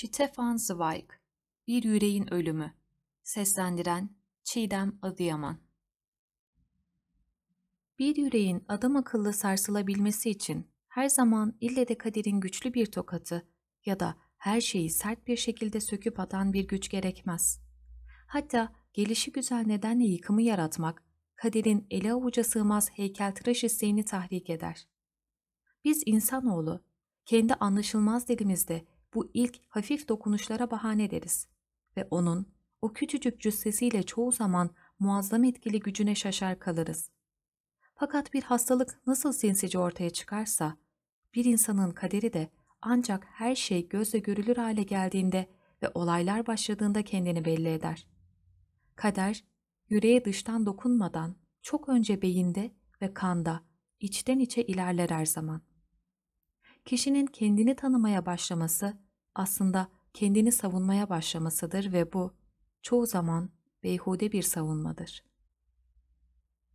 Stefan Zweig Bir Yüreğin Ölümü Seslendiren Çiğdem Adıyaman Bir yüreğin adam akıllı sarsılabilmesi için her zaman ille de kaderin güçlü bir tokatı ya da her şeyi sert bir şekilde söküp atan bir güç gerekmez. Hatta gelişi güzel nedenle yıkımı yaratmak, kaderin ele avuca sığmaz heykeltıraş isteğini tahrik eder. Biz insanoğlu, kendi anlaşılmaz dilimizde bu ilk hafif dokunuşlara bahane deriz ve onun o küçücük cüssesiyle çoğu zaman muazzam etkili gücüne şaşar kalırız. Fakat bir hastalık nasıl sinsice ortaya çıkarsa, bir insanın kaderi de ancak her şey gözle görülür hale geldiğinde ve olaylar başladığında kendini belli eder. Kader, yüreğe dıştan dokunmadan çok önce beyinde ve kanda, içten içe ilerler her zaman kişinin kendini tanımaya başlaması aslında kendini savunmaya başlamasıdır ve bu çoğu zaman beyhude bir savunmadır.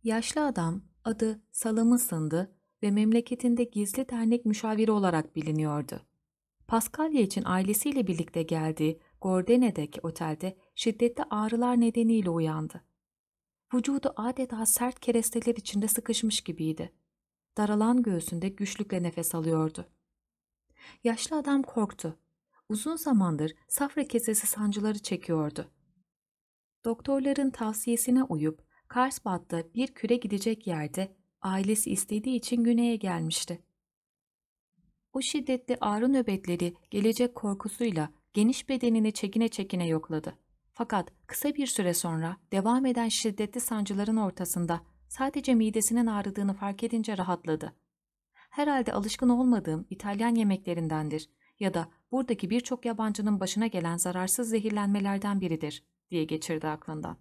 Yaşlı adam adı Salımısındı ve memleketinde gizli dernek müşaviri olarak biliniyordu. Paskalya için ailesiyle birlikte geldiği Gordene'deki otelde şiddetli ağrılar nedeniyle uyandı. Vücudu adeta sert keresteler içinde sıkışmış gibiydi. Daralan göğsünde güçlükle nefes alıyordu. Yaşlı adam korktu. Uzun zamandır safra kesesi sancıları çekiyordu. Doktorların tavsiyesine uyup Karsbat'ta bir küre gidecek yerde ailesi istediği için güneye gelmişti. O şiddetli ağrı nöbetleri gelecek korkusuyla geniş bedenini çekine çekine yokladı. Fakat kısa bir süre sonra devam eden şiddetli sancıların ortasında sadece midesinin ağrıdığını fark edince rahatladı herhalde alışkın olmadığım İtalyan yemeklerindendir ya da buradaki birçok yabancının başına gelen zararsız zehirlenmelerden biridir diye geçirdi aklından.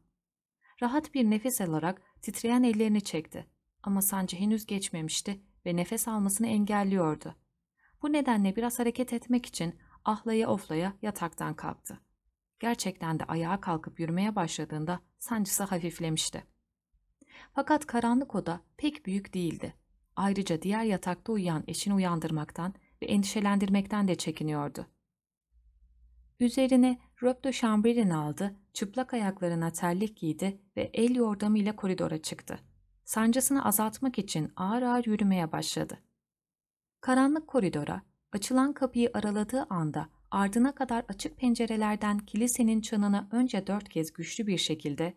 Rahat bir nefes alarak titreyen ellerini çekti ama sancı henüz geçmemişti ve nefes almasını engelliyordu. Bu nedenle biraz hareket etmek için ahlaya oflaya yataktan kalktı. Gerçekten de ayağa kalkıp yürümeye başladığında sancısı hafiflemişti. Fakat karanlık oda pek büyük değildi Ayrıca diğer yatakta uyuyan eşini uyandırmaktan ve endişelendirmekten de çekiniyordu. Üzerine röp de şambrini aldı, çıplak ayaklarına terlik giydi ve el yordamıyla koridora çıktı. Sancısını azaltmak için ağır ağır yürümeye başladı. Karanlık koridora, açılan kapıyı araladığı anda ardına kadar açık pencerelerden kilisenin çanına önce dört kez güçlü bir şekilde,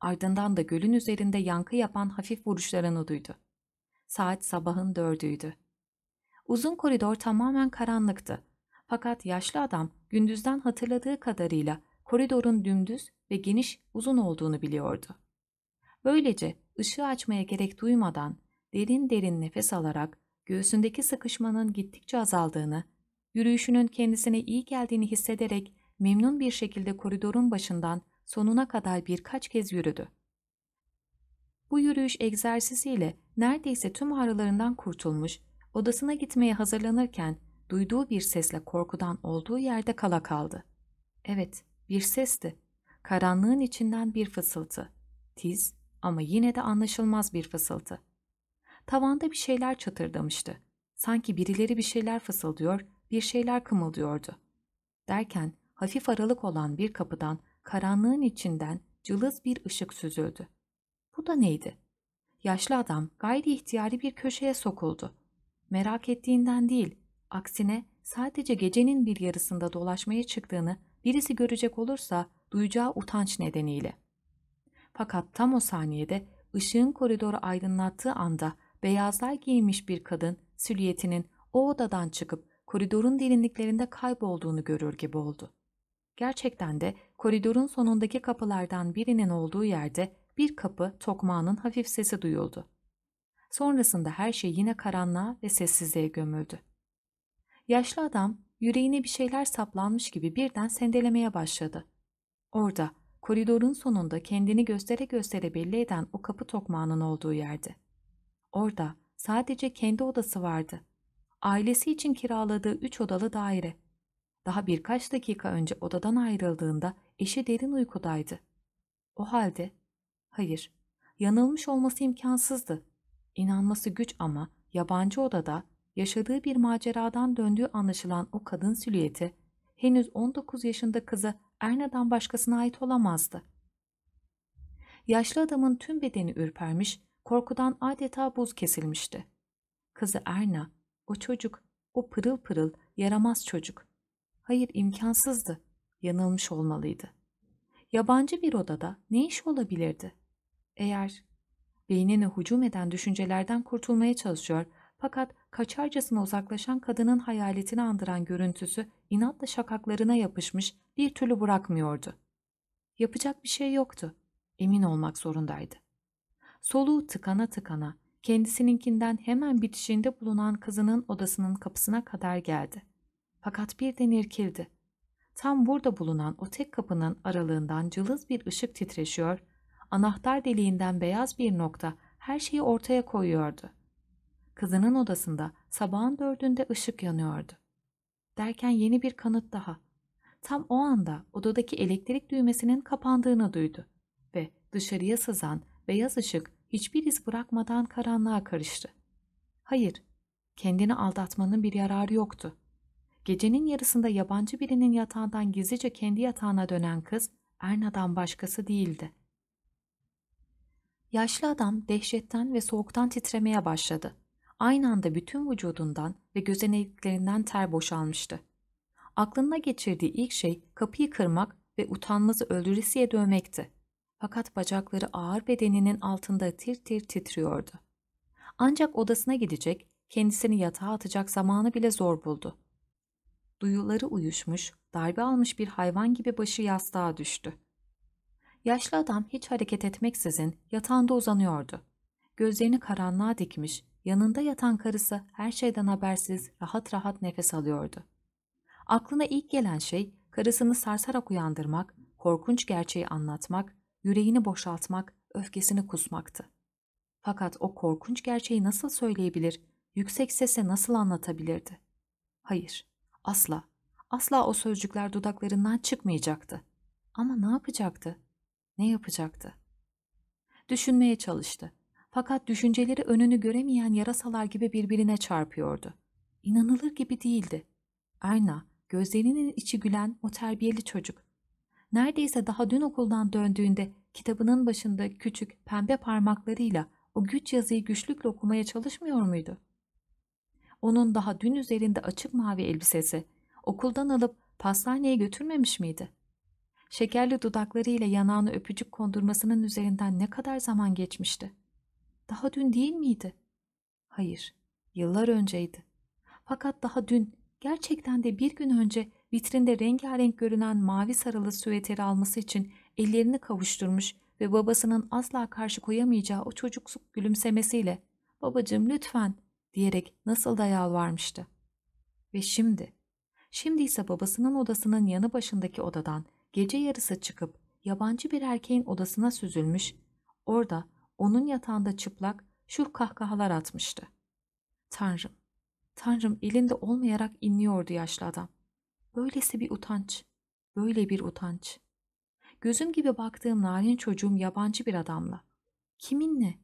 ardından da gölün üzerinde yankı yapan hafif vuruşlarını duydu. Saat sabahın dördüydü. Uzun koridor tamamen karanlıktı. Fakat yaşlı adam gündüzden hatırladığı kadarıyla koridorun dümdüz ve geniş uzun olduğunu biliyordu. Böylece ışığı açmaya gerek duymadan derin derin nefes alarak göğsündeki sıkışmanın gittikçe azaldığını, yürüyüşünün kendisine iyi geldiğini hissederek memnun bir şekilde koridorun başından sonuna kadar birkaç kez yürüdü. Bu yürüyüş egzersiziyle neredeyse tüm ağrılarından kurtulmuş, odasına gitmeye hazırlanırken duyduğu bir sesle korkudan olduğu yerde kala kaldı. Evet, bir sesti. Karanlığın içinden bir fısıltı. Tiz ama yine de anlaşılmaz bir fısıltı. Tavanda bir şeyler çatırdamıştı. Sanki birileri bir şeyler fısıldıyor, bir şeyler kımıldıyordu. Derken hafif aralık olan bir kapıdan, karanlığın içinden cılız bir ışık süzüldü. Bu da neydi? Yaşlı adam gayri ihtiyari bir köşeye sokuldu. Merak ettiğinden değil, aksine sadece gecenin bir yarısında dolaşmaya çıktığını birisi görecek olursa duyacağı utanç nedeniyle. Fakat tam o saniyede ışığın koridoru aydınlattığı anda beyazlar giymiş bir kadın süliyetinin o odadan çıkıp koridorun derinliklerinde kaybolduğunu görür gibi oldu. Gerçekten de koridorun sonundaki kapılardan birinin olduğu yerde bir kapı tokmağının hafif sesi duyuldu. Sonrasında her şey yine karanlığa ve sessizliğe gömüldü. Yaşlı adam yüreğine bir şeyler saplanmış gibi birden sendelemeye başladı. Orada, koridorun sonunda kendini göstere göstere belli eden o kapı tokmağının olduğu yerde. Orada sadece kendi odası vardı. Ailesi için kiraladığı üç odalı daire. Daha birkaç dakika önce odadan ayrıldığında eşi derin uykudaydı. O halde Hayır, yanılmış olması imkansızdı. İnanması güç ama yabancı odada yaşadığı bir maceradan döndüğü anlaşılan o kadın silüeti henüz 19 yaşında kızı Erna'dan başkasına ait olamazdı. Yaşlı adamın tüm bedeni ürpermiş, korkudan adeta buz kesilmişti. Kızı Erna, o çocuk, o pırıl pırıl, yaramaz çocuk. Hayır imkansızdı, yanılmış olmalıydı. Yabancı bir odada ne iş olabilirdi?'' Eğer beynine hücum eden düşüncelerden kurtulmaya çalışıyor fakat kaçarcasına uzaklaşan kadının hayaletini andıran görüntüsü inatla şakaklarına yapışmış bir türlü bırakmıyordu. Yapacak bir şey yoktu. Emin olmak zorundaydı. Soluğu tıkana tıkana kendisininkinden hemen bitişinde bulunan kızının odasının kapısına kadar geldi. Fakat birden irkildi. Tam burada bulunan o tek kapının aralığından cılız bir ışık titreşiyor anahtar deliğinden beyaz bir nokta her şeyi ortaya koyuyordu. Kızının odasında sabahın dördünde ışık yanıyordu. Derken yeni bir kanıt daha. Tam o anda odadaki elektrik düğmesinin kapandığını duydu ve dışarıya sızan beyaz ışık hiçbir iz bırakmadan karanlığa karıştı. Hayır, kendini aldatmanın bir yararı yoktu. Gecenin yarısında yabancı birinin yatağından gizlice kendi yatağına dönen kız Erna'dan başkası değildi. Yaşlı adam dehşetten ve soğuktan titremeye başladı. Aynı anda bütün vücudundan ve gözeneklerinden ter boşalmıştı. Aklına geçirdiği ilk şey kapıyı kırmak ve utanmazı öldüresiye dövmekti. Fakat bacakları ağır bedeninin altında tir tir titriyordu. Ancak odasına gidecek, kendisini yatağa atacak zamanı bile zor buldu. Duyuları uyuşmuş, darbe almış bir hayvan gibi başı yastığa düştü. Yaşlı adam hiç hareket etmeksizin yatağında uzanıyordu. Gözlerini karanlığa dikmiş, yanında yatan karısı her şeyden habersiz rahat rahat nefes alıyordu. Aklına ilk gelen şey karısını sarsarak uyandırmak, korkunç gerçeği anlatmak, yüreğini boşaltmak, öfkesini kusmaktı. Fakat o korkunç gerçeği nasıl söyleyebilir, yüksek sese nasıl anlatabilirdi? Hayır, asla, asla o sözcükler dudaklarından çıkmayacaktı. Ama ne yapacaktı? Ne yapacaktı? Düşünmeye çalıştı. Fakat düşünceleri önünü göremeyen yarasalar gibi birbirine çarpıyordu. İnanılır gibi değildi. Erna, gözlerinin içi gülen o terbiyeli çocuk. Neredeyse daha dün okuldan döndüğünde kitabının başında küçük pembe parmaklarıyla o güç yazıyı güçlükle okumaya çalışmıyor muydu? Onun daha dün üzerinde açık mavi elbisesi okuldan alıp pastaneye götürmemiş miydi? şekerli dudaklarıyla yanağını öpücük kondurmasının üzerinden ne kadar zaman geçmişti? Daha dün değil miydi? Hayır, yıllar önceydi. Fakat daha dün, gerçekten de bir gün önce vitrinde rengarenk görünen mavi sarılı süveteri alması için ellerini kavuşturmuş ve babasının asla karşı koyamayacağı o çocuksu gülümsemesiyle "Babacım lütfen'' diyerek nasıl da yalvarmıştı. Ve şimdi, şimdi ise babasının odasının yanı başındaki odadan gece yarısı çıkıp yabancı bir erkeğin odasına süzülmüş, orada onun yatağında çıplak şuh kahkahalar atmıştı. Tanrım, Tanrım elinde olmayarak inliyordu yaşlı adam. Böylesi bir utanç, böyle bir utanç. Gözüm gibi baktığım narin çocuğum yabancı bir adamla. Kiminle?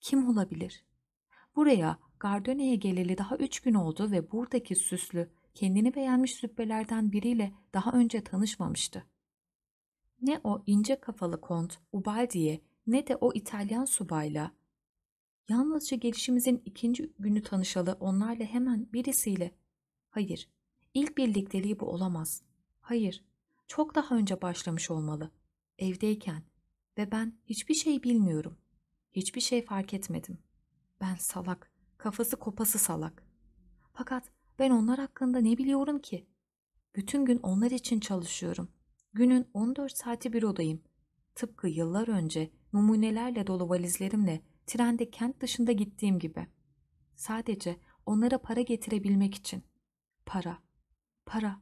Kim olabilir? Buraya, Gardone'ye geleli daha üç gün oldu ve buradaki süslü, kendini beğenmiş züppelerden biriyle daha önce tanışmamıştı ne o ince kafalı kont Ubaldi'ye ne de o İtalyan subayla yalnızca gelişimizin ikinci günü tanışalı onlarla hemen birisiyle hayır ilk birlikteliği bu olamaz hayır çok daha önce başlamış olmalı evdeyken ve ben hiçbir şey bilmiyorum hiçbir şey fark etmedim ben salak kafası kopası salak fakat ben onlar hakkında ne biliyorum ki bütün gün onlar için çalışıyorum Günün 14 saati bir odayım. Tıpkı yıllar önce numunelerle dolu valizlerimle trende kent dışında gittiğim gibi. Sadece onlara para getirebilmek için. Para, para.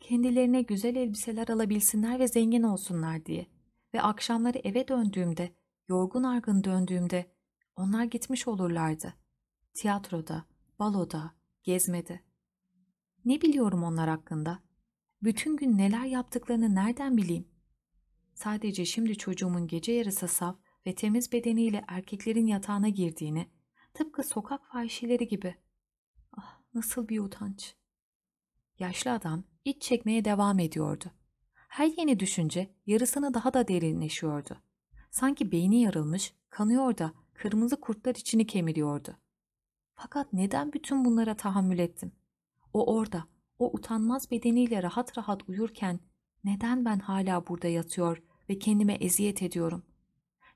Kendilerine güzel elbiseler alabilsinler ve zengin olsunlar diye. Ve akşamları eve döndüğümde, yorgun argın döndüğümde onlar gitmiş olurlardı. Tiyatroda, baloda, gezmede. Ne biliyorum onlar hakkında? Bütün gün neler yaptıklarını nereden bileyim? Sadece şimdi çocuğumun gece yarısı saf ve temiz bedeniyle erkeklerin yatağına girdiğini, tıpkı sokak fahişileri gibi. Ah nasıl bir utanç. Yaşlı adam iç çekmeye devam ediyordu. Her yeni düşünce yarısını daha da derinleşiyordu. Sanki beyni yarılmış, kanıyor da kırmızı kurtlar içini kemiriyordu. Fakat neden bütün bunlara tahammül ettim? O orada, o utanmaz bedeniyle rahat rahat uyurken neden ben hala burada yatıyor ve kendime eziyet ediyorum?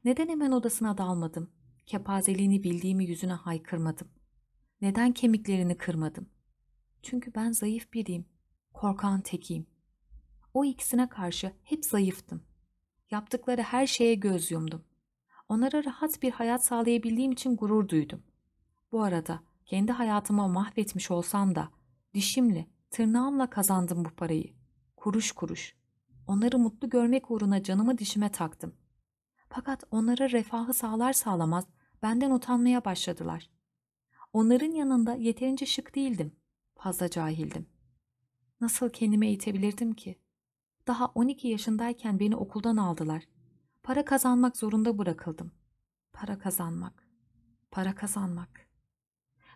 Neden hemen odasına dalmadım? Kepazeliğini bildiğimi yüzüne haykırmadım. Neden kemiklerini kırmadım? Çünkü ben zayıf biriyim, korkan tekiyim. O ikisine karşı hep zayıftım. Yaptıkları her şeye göz yumdum. Onlara rahat bir hayat sağlayabildiğim için gurur duydum. Bu arada kendi hayatımı mahvetmiş olsam da dişimle Tırnağımla kazandım bu parayı. Kuruş kuruş. Onları mutlu görmek uğruna canımı dişime taktım. Fakat onlara refahı sağlar sağlamaz benden utanmaya başladılar. Onların yanında yeterince şık değildim. Fazla cahildim. Nasıl kendime eğitebilirdim ki? Daha 12 yaşındayken beni okuldan aldılar. Para kazanmak zorunda bırakıldım. Para kazanmak. Para kazanmak.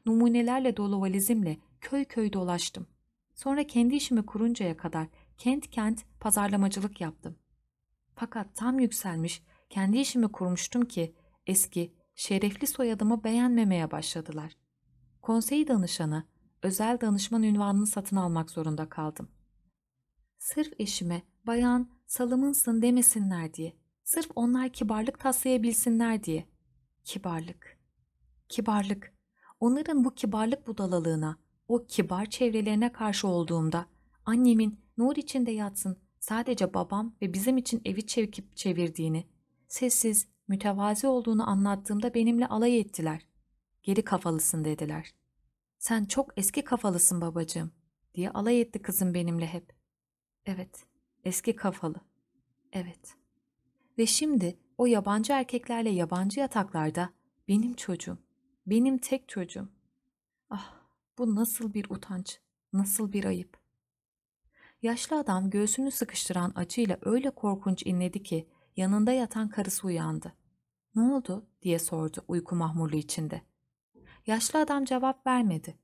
Numunelerle dolu valizimle köy köy dolaştım. Sonra kendi işimi kuruncaya kadar kent kent pazarlamacılık yaptım. Fakat tam yükselmiş, kendi işimi kurmuştum ki eski, şerefli soyadımı beğenmemeye başladılar. Konsey danışanı, özel danışman ünvanını satın almak zorunda kaldım. Sırf eşime bayan salımınsın demesinler diye, sırf onlar kibarlık taslayabilsinler diye. Kibarlık, kibarlık, onların bu kibarlık budalalığına, o kibar çevrelerine karşı olduğumda annemin nur içinde yatsın sadece babam ve bizim için evi çevkip çevirdiğini, sessiz, mütevazi olduğunu anlattığımda benimle alay ettiler. Geri kafalısın dediler. Sen çok eski kafalısın babacığım diye alay etti kızım benimle hep. Evet, eski kafalı. Evet. Ve şimdi o yabancı erkeklerle yabancı yataklarda benim çocuğum, benim tek çocuğum, bu nasıl bir utanç, nasıl bir ayıp. Yaşlı adam göğsünü sıkıştıran acıyla öyle korkunç inledi ki yanında yatan karısı uyandı. Ne oldu diye sordu uyku mahmurlu içinde. Yaşlı adam cevap vermedi.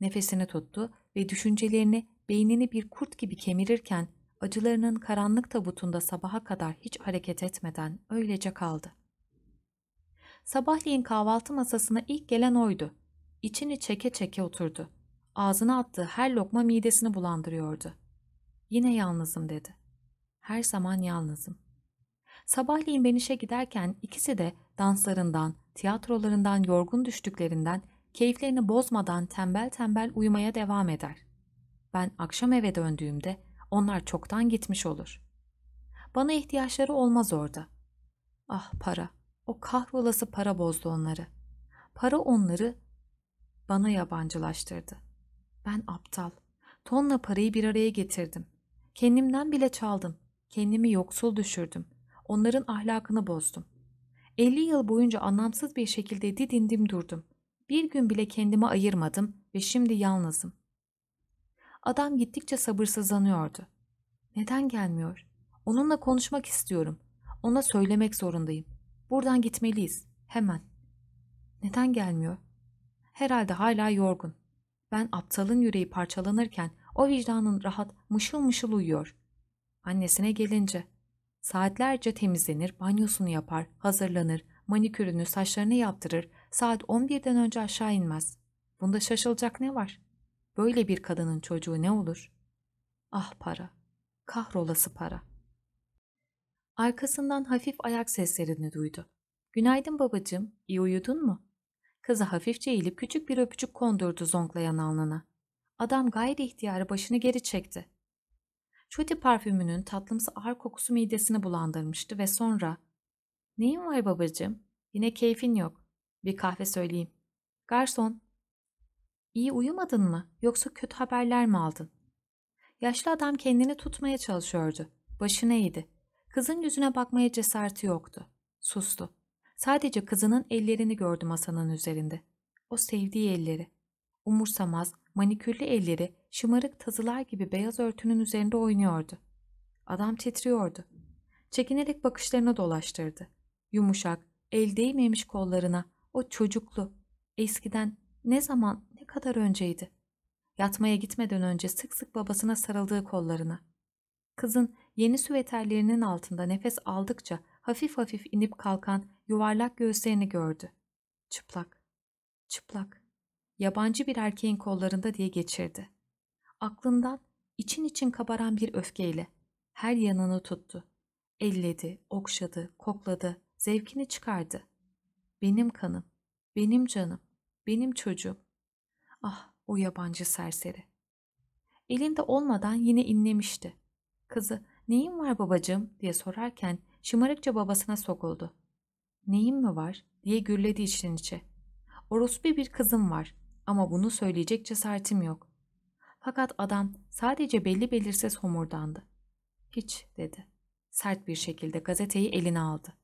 Nefesini tuttu ve düşüncelerini beynini bir kurt gibi kemirirken acılarının karanlık tabutunda sabaha kadar hiç hareket etmeden öylece kaldı. Sabahleyin kahvaltı masasına ilk gelen oydu. İçini çeke çeke oturdu. Ağzına attığı her lokma midesini bulandırıyordu. Yine yalnızım dedi. Her zaman yalnızım. Sabahleyin ben işe giderken ikisi de danslarından, tiyatrolarından yorgun düştüklerinden keyiflerini bozmadan tembel tembel uyumaya devam eder. Ben akşam eve döndüğümde onlar çoktan gitmiş olur. Bana ihtiyaçları olmaz orada. Ah para, o kahrolası para bozdu onları. Para onları bana yabancılaştırdı. Ben aptal. Tonla parayı bir araya getirdim. Kendimden bile çaldım. Kendimi yoksul düşürdüm. Onların ahlakını bozdum. 50 yıl boyunca anlamsız bir şekilde didindim durdum. Bir gün bile kendime ayırmadım ve şimdi yalnızım. Adam gittikçe sabırsızlanıyordu. Neden gelmiyor? Onunla konuşmak istiyorum. Ona söylemek zorundayım. Buradan gitmeliyiz. Hemen. Neden gelmiyor? Herhalde hala yorgun. Ben aptalın yüreği parçalanırken o vicdanın rahat mışıl mışıl uyuyor. Annesine gelince saatlerce temizlenir, banyosunu yapar, hazırlanır, manikürünü, saçlarını yaptırır, saat 11'den önce aşağı inmez. Bunda şaşılacak ne var? Böyle bir kadının çocuğu ne olur? Ah para, kahrolası para. Arkasından hafif ayak seslerini duydu. Günaydın babacığım, iyi uyudun mu? Kızı hafifçe eğilip küçük bir öpücük kondurdu zonklayan alnına. Adam gayri ihtiyarı başını geri çekti. Çöti parfümünün tatlımsı ağır kokusu midesini bulandırmıştı ve sonra ''Neyin var babacığım? Yine keyfin yok. Bir kahve söyleyeyim. Garson, iyi uyumadın mı yoksa kötü haberler mi aldın?'' Yaşlı adam kendini tutmaya çalışıyordu. Başını eğdi. Kızın yüzüne bakmaya cesareti yoktu. Sustu. Sadece kızının ellerini gördü masanın üzerinde. O sevdiği elleri. Umursamaz, manikürlü elleri şımarık tazılar gibi beyaz örtünün üzerinde oynuyordu. Adam titriyordu. Çekinerek bakışlarını dolaştırdı. Yumuşak, el değmemiş kollarına o çocuklu, eskiden ne zaman ne kadar önceydi. Yatmaya gitmeden önce sık sık babasına sarıldığı kollarına. Kızın yeni süveterlerinin altında nefes aldıkça hafif hafif inip kalkan yuvarlak göğüslerini gördü. Çıplak, çıplak, yabancı bir erkeğin kollarında diye geçirdi. Aklından için için kabaran bir öfkeyle her yanını tuttu. Elledi, okşadı, kokladı, zevkini çıkardı. Benim kanım, benim canım, benim çocuğum. Ah o yabancı serseri. Elinde olmadan yine inlemişti. Kızı neyin var babacığım diye sorarken şımarıkça babasına sokuldu. Neyim mi var diye gürledi içten içe. Orospu bir kızım var ama bunu söyleyecek cesaretim yok. Fakat adam sadece belli belirsiz homurdandı. Hiç dedi. Sert bir şekilde gazeteyi eline aldı.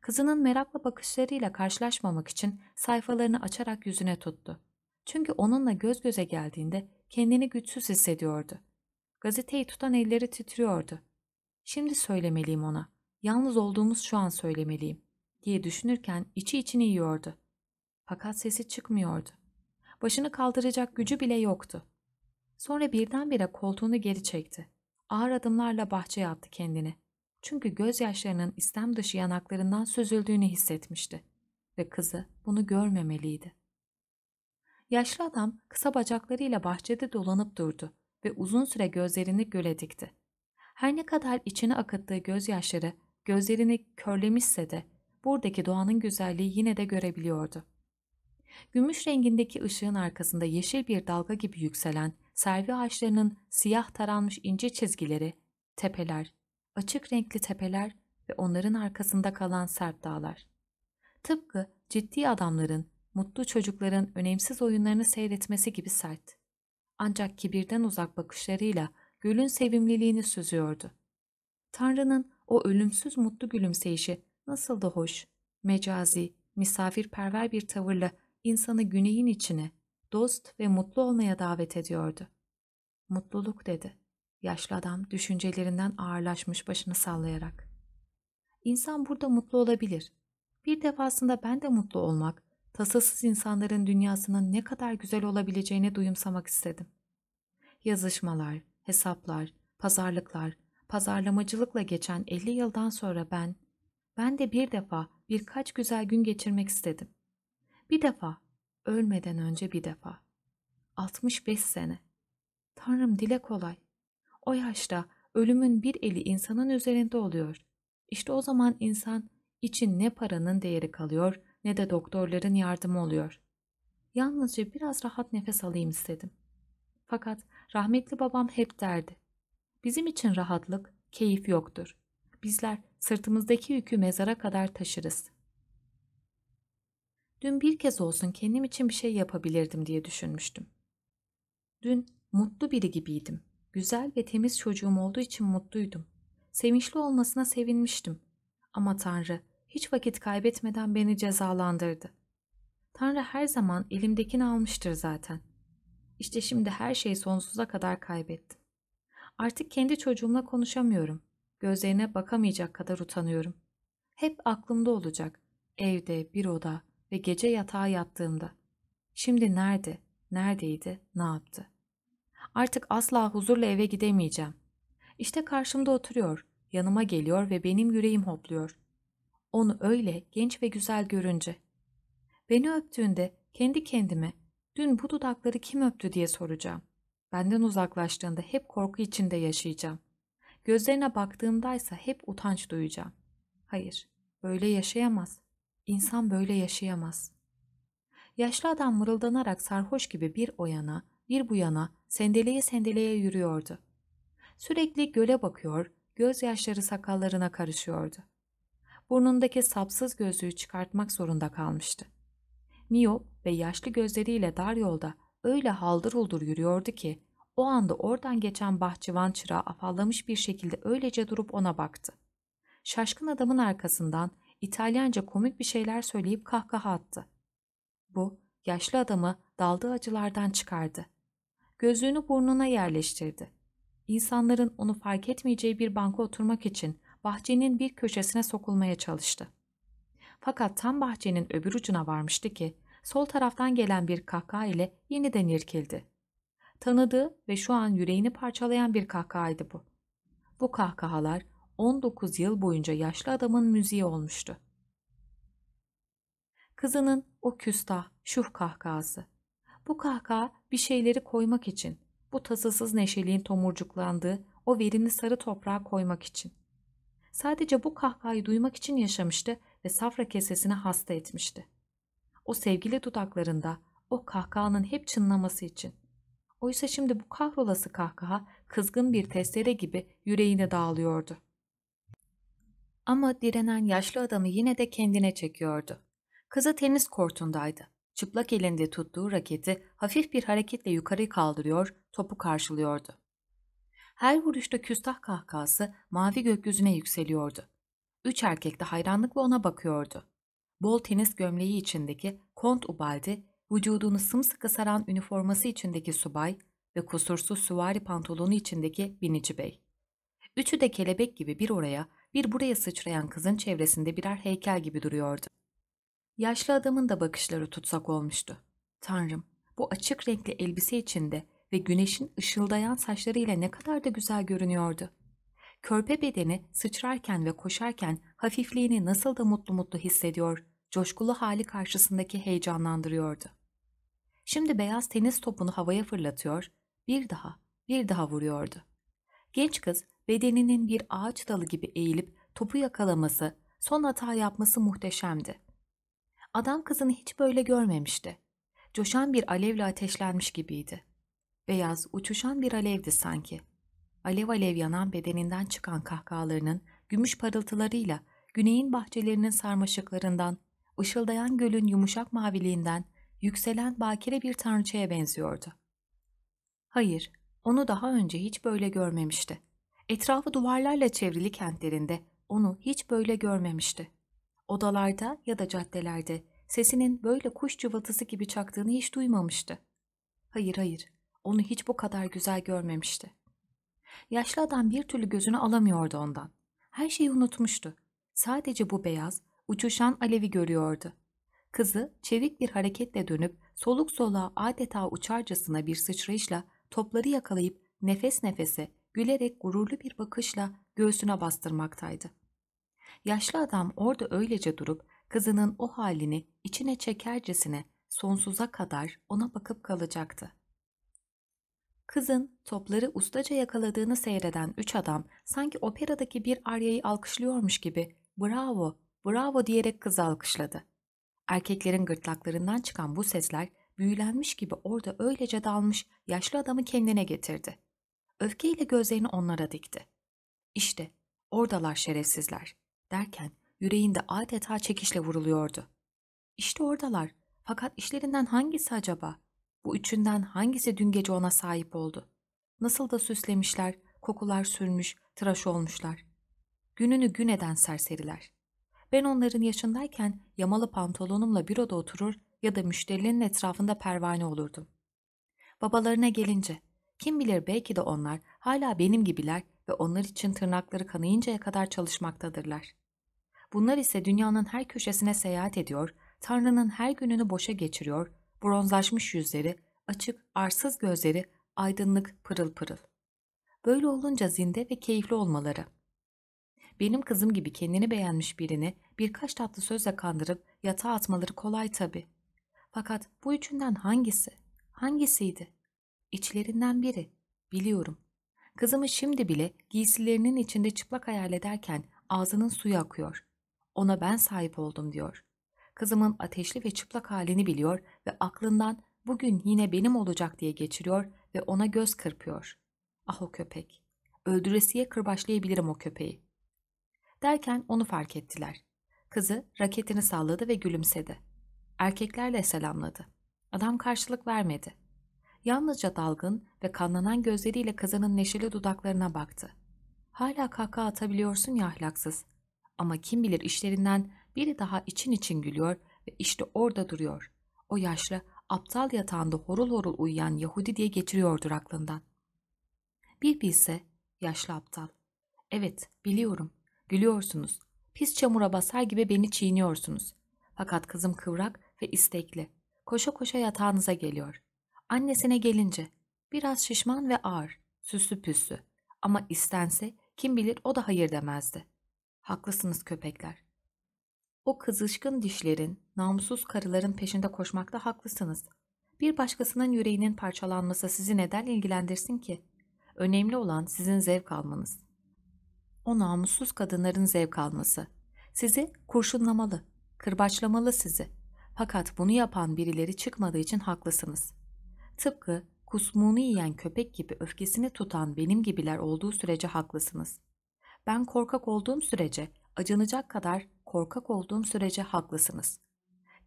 Kızının merakla bakışlarıyla karşılaşmamak için sayfalarını açarak yüzüne tuttu. Çünkü onunla göz göze geldiğinde kendini güçsüz hissediyordu. Gazeteyi tutan elleri titriyordu. Şimdi söylemeliyim ona yalnız olduğumuz şu an söylemeliyim diye düşünürken içi içini yiyordu. Fakat sesi çıkmıyordu. Başını kaldıracak gücü bile yoktu. Sonra birdenbire koltuğunu geri çekti. Ağır adımlarla bahçeye attı kendini. Çünkü gözyaşlarının istem dışı yanaklarından süzüldüğünü hissetmişti. Ve kızı bunu görmemeliydi. Yaşlı adam kısa bacaklarıyla bahçede dolanıp durdu ve uzun süre gözlerini göle dikti. Her ne kadar içine akıttığı gözyaşları gözlerini körlemişse de buradaki doğanın güzelliği yine de görebiliyordu. Gümüş rengindeki ışığın arkasında yeşil bir dalga gibi yükselen servi ağaçlarının siyah taranmış ince çizgileri, tepeler, açık renkli tepeler ve onların arkasında kalan sert dağlar. Tıpkı ciddi adamların, mutlu çocukların önemsiz oyunlarını seyretmesi gibi sert. Ancak kibirden uzak bakışlarıyla gölün sevimliliğini süzüyordu. Tanrı'nın o ölümsüz mutlu gülümseyişi nasıl da hoş, mecazi, misafirperver bir tavırla insanı güneyin içine, dost ve mutlu olmaya davet ediyordu. Mutluluk dedi. Yaşlı adam düşüncelerinden ağırlaşmış başını sallayarak. İnsan burada mutlu olabilir. Bir defasında ben de mutlu olmak, tasasız insanların dünyasının ne kadar güzel olabileceğini duyumsamak istedim. Yazışmalar, hesaplar, pazarlıklar, pazarlamacılıkla geçen 50 yıldan sonra ben, ben de bir defa birkaç güzel gün geçirmek istedim. Bir defa, ölmeden önce bir defa. 65 sene. Tanrım dile kolay. O yaşta ölümün bir eli insanın üzerinde oluyor. İşte o zaman insan için ne paranın değeri kalıyor ne de doktorların yardımı oluyor. Yalnızca biraz rahat nefes alayım istedim. Fakat rahmetli babam hep derdi. Bizim için rahatlık, keyif yoktur. Bizler sırtımızdaki yükü mezara kadar taşırız. Dün bir kez olsun kendim için bir şey yapabilirdim diye düşünmüştüm. Dün mutlu biri gibiydim. Güzel ve temiz çocuğum olduğu için mutluydum. Sevinçli olmasına sevinmiştim. Ama Tanrı hiç vakit kaybetmeden beni cezalandırdı. Tanrı her zaman elimdekini almıştır zaten. İşte şimdi her şeyi sonsuza kadar kaybettim. Artık kendi çocuğumla konuşamıyorum. Gözlerine bakamayacak kadar utanıyorum. Hep aklımda olacak. Evde, bir oda ve gece yatağa yattığımda. Şimdi nerede, neredeydi, ne yaptı? Artık asla huzurla eve gidemeyeceğim. İşte karşımda oturuyor, yanıma geliyor ve benim yüreğim hopluyor. Onu öyle genç ve güzel görünce. Beni öptüğünde kendi kendime dün bu dudakları kim öptü diye soracağım.'' Benden uzaklaştığında hep korku içinde yaşayacağım. Gözlerine baktığımdaysa hep utanç duyacağım. Hayır, böyle yaşayamaz. İnsan böyle yaşayamaz. Yaşlı adam mırıldanarak sarhoş gibi bir o yana, bir bu yana sendeleye sendeleye yürüyordu. Sürekli göle bakıyor, gözyaşları sakallarına karışıyordu. Burnundaki sapsız gözlüğü çıkartmak zorunda kalmıştı. Miyop ve yaşlı gözleriyle dar yolda öyle haldır huldur yürüyordu ki o anda oradan geçen bahçıvan çırağı afallamış bir şekilde öylece durup ona baktı. Şaşkın adamın arkasından İtalyanca komik bir şeyler söyleyip kahkaha attı. Bu, yaşlı adamı daldığı acılardan çıkardı. Gözlüğünü burnuna yerleştirdi. İnsanların onu fark etmeyeceği bir banka oturmak için bahçenin bir köşesine sokulmaya çalıştı. Fakat tam bahçenin öbür ucuna varmıştı ki sol taraftan gelen bir kahkaha ile yeniden irkildi. Tanıdığı ve şu an yüreğini parçalayan bir kahkahaydı bu. Bu kahkahalar 19 yıl boyunca yaşlı adamın müziği olmuştu. Kızının o küstah, şuh kahkahası. Bu kahkaha bir şeyleri koymak için, bu tasasız neşeliğin tomurcuklandığı o verimli sarı toprağa koymak için. Sadece bu kahkahayı duymak için yaşamıştı ve safra kesesini hasta etmişti. O sevgili dudaklarında, o kahkahanın hep çınlaması için. Oysa şimdi bu kahrolası kahkaha kızgın bir testere gibi yüreğine dağılıyordu. Ama direnen yaşlı adamı yine de kendine çekiyordu. Kızı tenis kortundaydı. Çıplak elinde tuttuğu raketi hafif bir hareketle yukarı kaldırıyor, topu karşılıyordu. Her vuruşta küstah kahkası mavi gökyüzüne yükseliyordu. Üç erkek de hayranlıkla ona bakıyordu bol tenis gömleği içindeki Kont Ubaldi, vücudunu sımsıkı saran üniforması içindeki subay ve kusursuz süvari pantolonu içindeki binici bey. Üçü de kelebek gibi bir oraya, bir buraya sıçrayan kızın çevresinde birer heykel gibi duruyordu. Yaşlı adamın da bakışları tutsak olmuştu. Tanrım, bu açık renkli elbise içinde ve güneşin ışıldayan saçlarıyla ne kadar da güzel görünüyordu. Körpe bedeni sıçrarken ve koşarken hafifliğini nasıl da mutlu mutlu hissediyor, coşkulu hali karşısındaki heyecanlandırıyordu. Şimdi beyaz tenis topunu havaya fırlatıyor, bir daha, bir daha vuruyordu. Genç kız bedeninin bir ağaç dalı gibi eğilip topu yakalaması, son hata yapması muhteşemdi. Adam kızını hiç böyle görmemişti. Coşan bir alevle ateşlenmiş gibiydi. Beyaz, uçuşan bir alevdi sanki. Alev alev yanan bedeninden çıkan kahkahalarının gümüş parıltılarıyla güneyin bahçelerinin sarmaşıklarından, ışıldayan gölün yumuşak maviliğinden yükselen bakire bir tanrıçaya benziyordu. Hayır, onu daha önce hiç böyle görmemişti. Etrafı duvarlarla çevrili kentlerinde onu hiç böyle görmemişti. Odalarda ya da caddelerde sesinin böyle kuş cıvıltısı gibi çaktığını hiç duymamıştı. Hayır hayır, onu hiç bu kadar güzel görmemişti. Yaşlı adam bir türlü gözünü alamıyordu ondan. Her şeyi unutmuştu. Sadece bu beyaz, uçuşan alevi görüyordu. Kızı çevik bir hareketle dönüp soluk soluğa adeta uçarcasına bir sıçrayışla topları yakalayıp nefes nefese gülerek gururlu bir bakışla göğsüne bastırmaktaydı. Yaşlı adam orada öylece durup kızının o halini içine çekercesine sonsuza kadar ona bakıp kalacaktı. Kızın topları ustaca yakaladığını seyreden üç adam sanki operadaki bir aryayı alkışlıyormuş gibi bravo, bravo diyerek kızı alkışladı. Erkeklerin gırtlaklarından çıkan bu sesler büyülenmiş gibi orada öylece dalmış yaşlı adamı kendine getirdi. Öfkeyle gözlerini onlara dikti. İşte oradalar şerefsizler derken yüreğinde adeta çekişle vuruluyordu. İşte oradalar fakat işlerinden hangisi acaba? Bu üçünden hangisi dün gece ona sahip oldu? Nasıl da süslemişler, kokular sürmüş, tıraş olmuşlar. Gününü gün eden serseriler. Ben onların yaşındayken yamalı pantolonumla büroda oturur ya da müşterilerin etrafında pervane olurdum. Babalarına gelince, kim bilir belki de onlar hala benim gibiler ve onlar için tırnakları kanayıncaya kadar çalışmaktadırlar. Bunlar ise dünyanın her köşesine seyahat ediyor, Tanrı'nın her gününü boşa geçiriyor bronzlaşmış yüzleri, açık, arsız gözleri aydınlık, pırıl pırıl. Böyle olunca zinde ve keyifli olmaları. Benim kızım gibi kendini beğenmiş birini birkaç tatlı sözle kandırıp yatağa atmaları kolay tabii. Fakat bu üçünden hangisi? Hangisiydi? İçlerinden biri. Biliyorum. Kızımı şimdi bile giysilerinin içinde çıplak hayal ederken ağzının suyu akıyor. Ona ben sahip oldum diyor kızımın ateşli ve çıplak halini biliyor ve aklından bugün yine benim olacak diye geçiriyor ve ona göz kırpıyor. Ah o köpek. Öldüresiye kırbaçlayabilirim o köpeği. Derken onu fark ettiler. Kızı raketini salladı ve gülümsedi. Erkeklerle selamladı. Adam karşılık vermedi. Yalnızca dalgın ve kanlanan gözleriyle kızının neşeli dudaklarına baktı. Hala kahkaha atabiliyorsun ya ahlaksız. Ama kim bilir işlerinden biri daha için için gülüyor ve işte orada duruyor. O yaşlı aptal yatağında horul horul uyuyan Yahudi diye geçiriyordur aklından. Bir bilse yaşlı aptal. Evet biliyorum gülüyorsunuz. Pis çamura basar gibi beni çiğniyorsunuz. Fakat kızım kıvrak ve istekli. Koşa koşa yatağınıza geliyor. Annesine gelince biraz şişman ve ağır, süslü püslü. Ama istense kim bilir o da hayır demezdi. Haklısınız köpekler. O kızışkın dişlerin, namussuz karıların peşinde koşmakta haklısınız. Bir başkasının yüreğinin parçalanması sizi neden ilgilendirsin ki? Önemli olan sizin zevk almanız. O namussuz kadınların zevk alması. Sizi kurşunlamalı, kırbaçlamalı sizi. Fakat bunu yapan birileri çıkmadığı için haklısınız. Tıpkı kusmuğunu yiyen köpek gibi öfkesini tutan benim gibiler olduğu sürece haklısınız. Ben korkak olduğum sürece acınacak kadar korkak olduğum sürece haklısınız.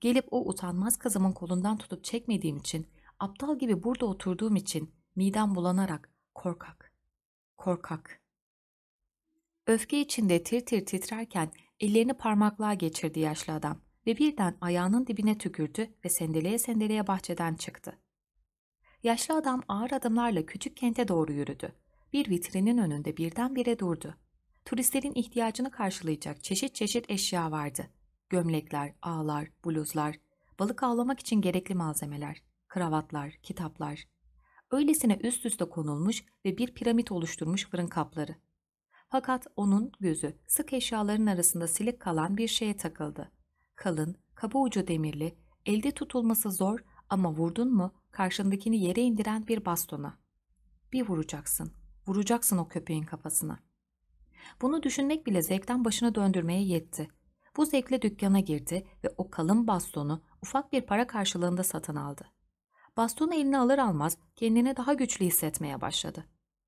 Gelip o utanmaz kızımın kolundan tutup çekmediğim için, aptal gibi burada oturduğum için midem bulanarak korkak, korkak. Öfke içinde tir tir titrerken ellerini parmaklığa geçirdi yaşlı adam ve birden ayağının dibine tükürdü ve sendeleye sendeleye bahçeden çıktı. Yaşlı adam ağır adımlarla küçük kente doğru yürüdü. Bir vitrinin önünde birdenbire durdu turistlerin ihtiyacını karşılayacak çeşit çeşit eşya vardı. Gömlekler, ağlar, bluzlar, balık avlamak için gerekli malzemeler, kravatlar, kitaplar. Öylesine üst üste konulmuş ve bir piramit oluşturmuş fırın kapları. Fakat onun gözü sık eşyaların arasında silik kalan bir şeye takıldı. Kalın, kaba ucu demirli, elde tutulması zor ama vurdun mu karşındakini yere indiren bir bastona. Bir vuracaksın, vuracaksın o köpeğin kafasına.'' Bunu düşünmek bile zevkten başına döndürmeye yetti. Bu zevkle dükkana girdi ve o kalın bastonu ufak bir para karşılığında satın aldı. Bastonu eline alır almaz kendini daha güçlü hissetmeye başladı.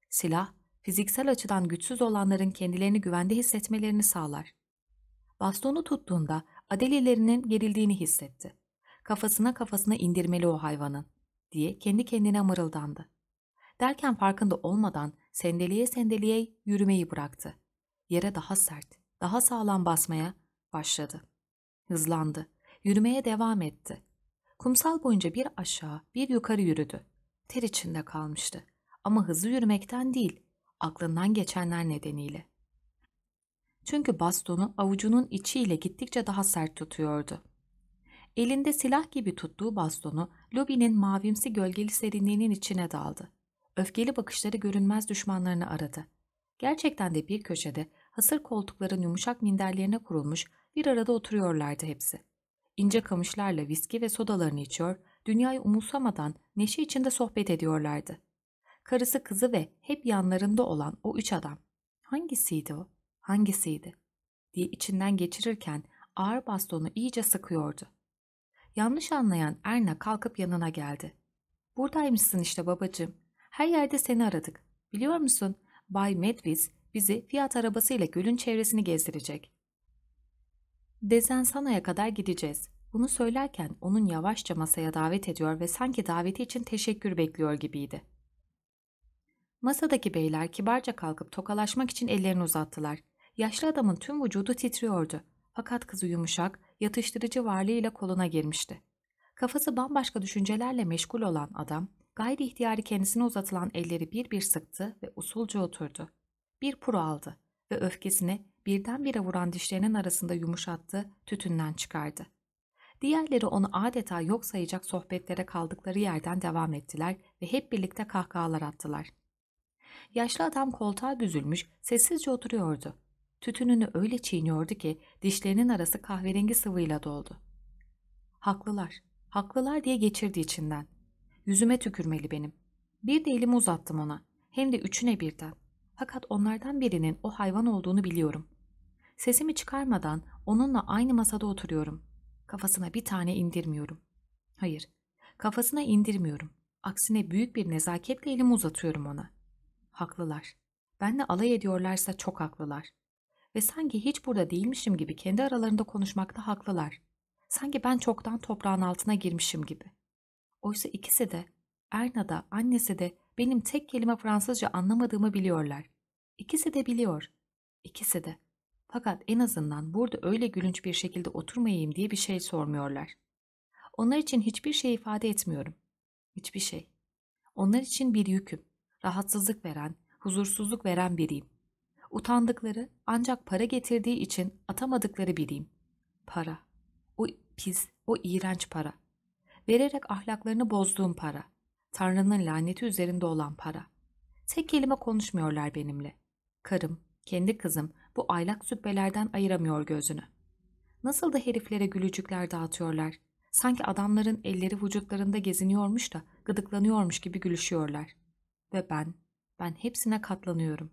Silah, fiziksel açıdan güçsüz olanların kendilerini güvende hissetmelerini sağlar. Bastonu tuttuğunda adelilerinin gerildiğini hissetti. Kafasına kafasına indirmeli o hayvanın diye kendi kendine mırıldandı. Derken farkında olmadan sendeliye sendeliye yürümeyi bıraktı yere daha sert, daha sağlam basmaya başladı. Hızlandı, yürümeye devam etti. Kumsal boyunca bir aşağı, bir yukarı yürüdü. Ter içinde kalmıştı ama hızlı yürümekten değil, aklından geçenler nedeniyle. Çünkü bastonu avucunun içiyle gittikçe daha sert tutuyordu. Elinde silah gibi tuttuğu bastonu lobinin mavimsi gölgeli serinliğinin içine daldı. Öfkeli bakışları görünmez düşmanlarını aradı. Gerçekten de bir köşede hasır koltukların yumuşak minderlerine kurulmuş bir arada oturuyorlardı hepsi. İnce kamışlarla viski ve sodalarını içiyor, dünyayı umursamadan neşe içinde sohbet ediyorlardı. Karısı kızı ve hep yanlarında olan o üç adam. Hangisiydi o? Hangisiydi? diye içinden geçirirken ağır bastonu iyice sıkıyordu. Yanlış anlayan Erna kalkıp yanına geldi. Buradaymışsın işte babacığım. Her yerde seni aradık. Biliyor musun? Bay Medvis bizi fiyat arabasıyla gölün çevresini gezdirecek. Dezensana'ya kadar gideceğiz. Bunu söylerken onun yavaşça masaya davet ediyor ve sanki daveti için teşekkür bekliyor gibiydi. Masadaki beyler kibarca kalkıp tokalaşmak için ellerini uzattılar. Yaşlı adamın tüm vücudu titriyordu. Fakat kızı yumuşak, yatıştırıcı varlığıyla koluna girmişti. Kafası bambaşka düşüncelerle meşgul olan adam, gayri ihtiyari kendisine uzatılan elleri bir bir sıktı ve usulca oturdu bir puro aldı ve öfkesini birdenbire vuran dişlerinin arasında yumuşattı, tütünden çıkardı. Diğerleri onu adeta yok sayacak sohbetlere kaldıkları yerden devam ettiler ve hep birlikte kahkahalar attılar. Yaşlı adam koltuğa büzülmüş, sessizce oturuyordu. Tütününü öyle çiğniyordu ki dişlerinin arası kahverengi sıvıyla doldu. Haklılar, haklılar diye geçirdi içinden. Yüzüme tükürmeli benim. Bir de elimi uzattım ona. Hem de üçüne birden. Fakat onlardan birinin o hayvan olduğunu biliyorum. Sesimi çıkarmadan onunla aynı masada oturuyorum. Kafasına bir tane indirmiyorum. Hayır, kafasına indirmiyorum. Aksine büyük bir nezaketle elimi uzatıyorum ona. Haklılar. Benle alay ediyorlarsa çok haklılar. Ve sanki hiç burada değilmişim gibi kendi aralarında konuşmakta haklılar. Sanki ben çoktan toprağın altına girmişim gibi. Oysa ikisi de, Erna da, annesi de benim tek kelime Fransızca anlamadığımı biliyorlar. İkisi de biliyor. İkisi de. Fakat en azından burada öyle gülünç bir şekilde oturmayayım diye bir şey sormuyorlar. Onlar için hiçbir şey ifade etmiyorum. Hiçbir şey. Onlar için bir yüküm. Rahatsızlık veren, huzursuzluk veren biriyim. Utandıkları ancak para getirdiği için atamadıkları biriyim. Para. O pis, o iğrenç para. Vererek ahlaklarını bozduğum para. Tanrı'nın laneti üzerinde olan para. Tek kelime konuşmuyorlar benimle. Karım, kendi kızım bu aylak zübbelerden ayıramıyor gözünü. Nasıl da heriflere gülücükler dağıtıyorlar. Sanki adamların elleri vücutlarında geziniyormuş da gıdıklanıyormuş gibi gülüşüyorlar. Ve ben, ben hepsine katlanıyorum.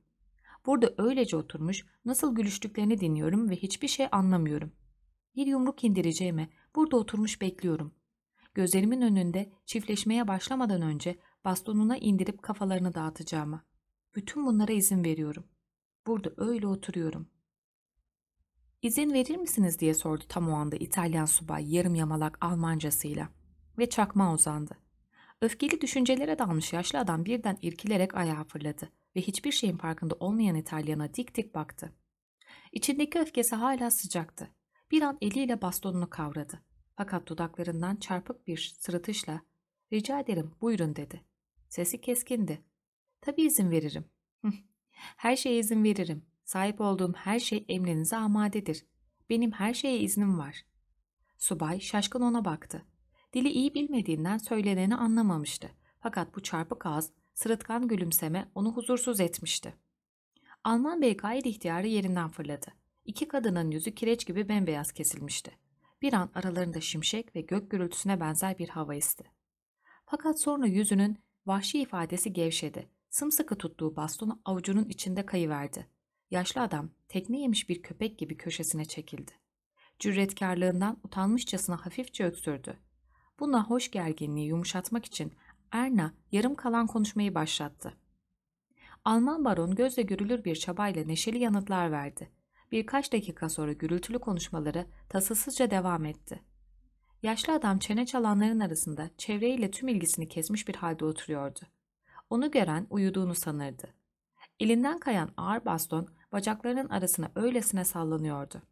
Burada öylece oturmuş nasıl gülüştüklerini dinliyorum ve hiçbir şey anlamıyorum. Bir yumruk indireceğime burada oturmuş bekliyorum gözlerimin önünde çiftleşmeye başlamadan önce bastonuna indirip kafalarını dağıtacağıma. Bütün bunlara izin veriyorum. Burada öyle oturuyorum. İzin verir misiniz diye sordu tam o anda İtalyan subay yarım yamalak Almancasıyla ve çakma uzandı. Öfkeli düşüncelere dalmış yaşlı adam birden irkilerek ayağa fırladı ve hiçbir şeyin farkında olmayan İtalyana dik dik baktı. İçindeki öfkesi hala sıcaktı. Bir an eliyle bastonunu kavradı. Fakat dudaklarından çarpık bir sırıtışla rica ederim buyurun dedi. Sesi keskindi. Tabii izin veririm. her şeye izin veririm. Sahip olduğum her şey emrinize amadedir. Benim her şeye iznim var. Subay şaşkın ona baktı. Dili iyi bilmediğinden söyleneni anlamamıştı. Fakat bu çarpık ağız, sırıtkan gülümseme onu huzursuz etmişti. Alman bey gayri ihtiyarı yerinden fırladı. İki kadının yüzü kireç gibi bembeyaz kesilmişti. Bir an aralarında şimşek ve gök gürültüsüne benzer bir hava isti. Fakat sonra yüzünün vahşi ifadesi gevşedi. Sımsıkı tuttuğu bastonu avucunun içinde kayıverdi. Yaşlı adam tekne yemiş bir köpek gibi köşesine çekildi. Cüretkarlığından utanmışçasına hafifçe öksürdü. Buna hoş gerginliği yumuşatmak için Erna yarım kalan konuşmayı başlattı. Alman baron gözle görülür bir çabayla neşeli yanıtlar verdi. Birkaç dakika sonra gürültülü konuşmaları tasasızca devam etti. Yaşlı adam çene çalanların arasında çevreyle tüm ilgisini kesmiş bir halde oturuyordu. Onu gören uyuduğunu sanırdı. Elinden kayan ağır baston bacaklarının arasına öylesine sallanıyordu.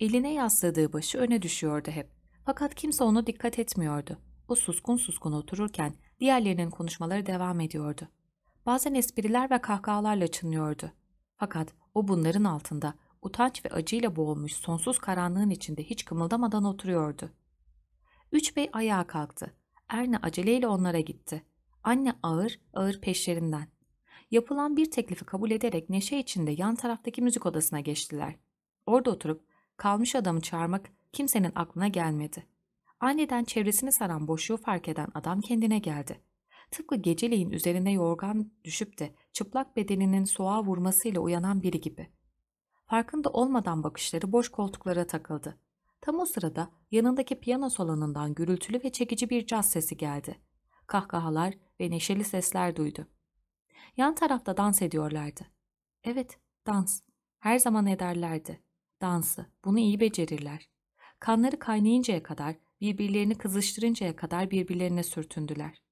Eline yasladığı başı öne düşüyordu hep. Fakat kimse ona dikkat etmiyordu. O suskun suskun otururken diğerlerinin konuşmaları devam ediyordu. Bazen espriler ve kahkahalarla çınlıyordu. Fakat o bunların altında utanç ve acıyla boğulmuş sonsuz karanlığın içinde hiç kımıldamadan oturuyordu. Üç bey ayağa kalktı. Erne aceleyle onlara gitti. Anne ağır ağır peşlerinden. Yapılan bir teklifi kabul ederek neşe içinde yan taraftaki müzik odasına geçtiler. Orada oturup kalmış adamı çağırmak kimsenin aklına gelmedi. Aniden çevresini saran boşluğu fark eden adam kendine geldi. Tıpkı geceliğin üzerine yorgan düşüp de çıplak bedeninin soğuğa vurmasıyla uyanan biri gibi. Farkında olmadan bakışları boş koltuklara takıldı. Tam o sırada yanındaki piyano salonundan gürültülü ve çekici bir caz sesi geldi. Kahkahalar ve neşeli sesler duydu. Yan tarafta dans ediyorlardı. Evet, dans. Her zaman ederlerdi. Dansı, bunu iyi becerirler. Kanları kaynayıncaya kadar, birbirlerini kızıştırıncaya kadar birbirlerine sürtündüler.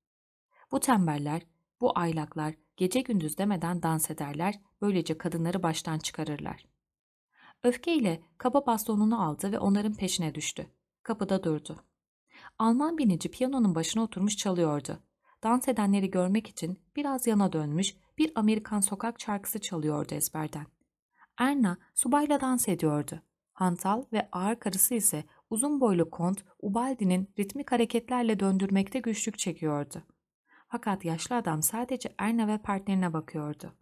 Bu tembeller, bu aylaklar gece gündüz demeden dans ederler, böylece kadınları baştan çıkarırlar. Öfkeyle kaba bastonunu aldı ve onların peşine düştü. Kapıda durdu. Alman binici piyanonun başına oturmuş çalıyordu. Dans edenleri görmek için biraz yana dönmüş bir Amerikan sokak çarkısı çalıyordu ezberden. Erna subayla dans ediyordu. Hantal ve ağır karısı ise uzun boylu kont Ubaldi'nin ritmik hareketlerle döndürmekte güçlük çekiyordu. Fakat yaşlı adam sadece Erna ve partnerine bakıyordu.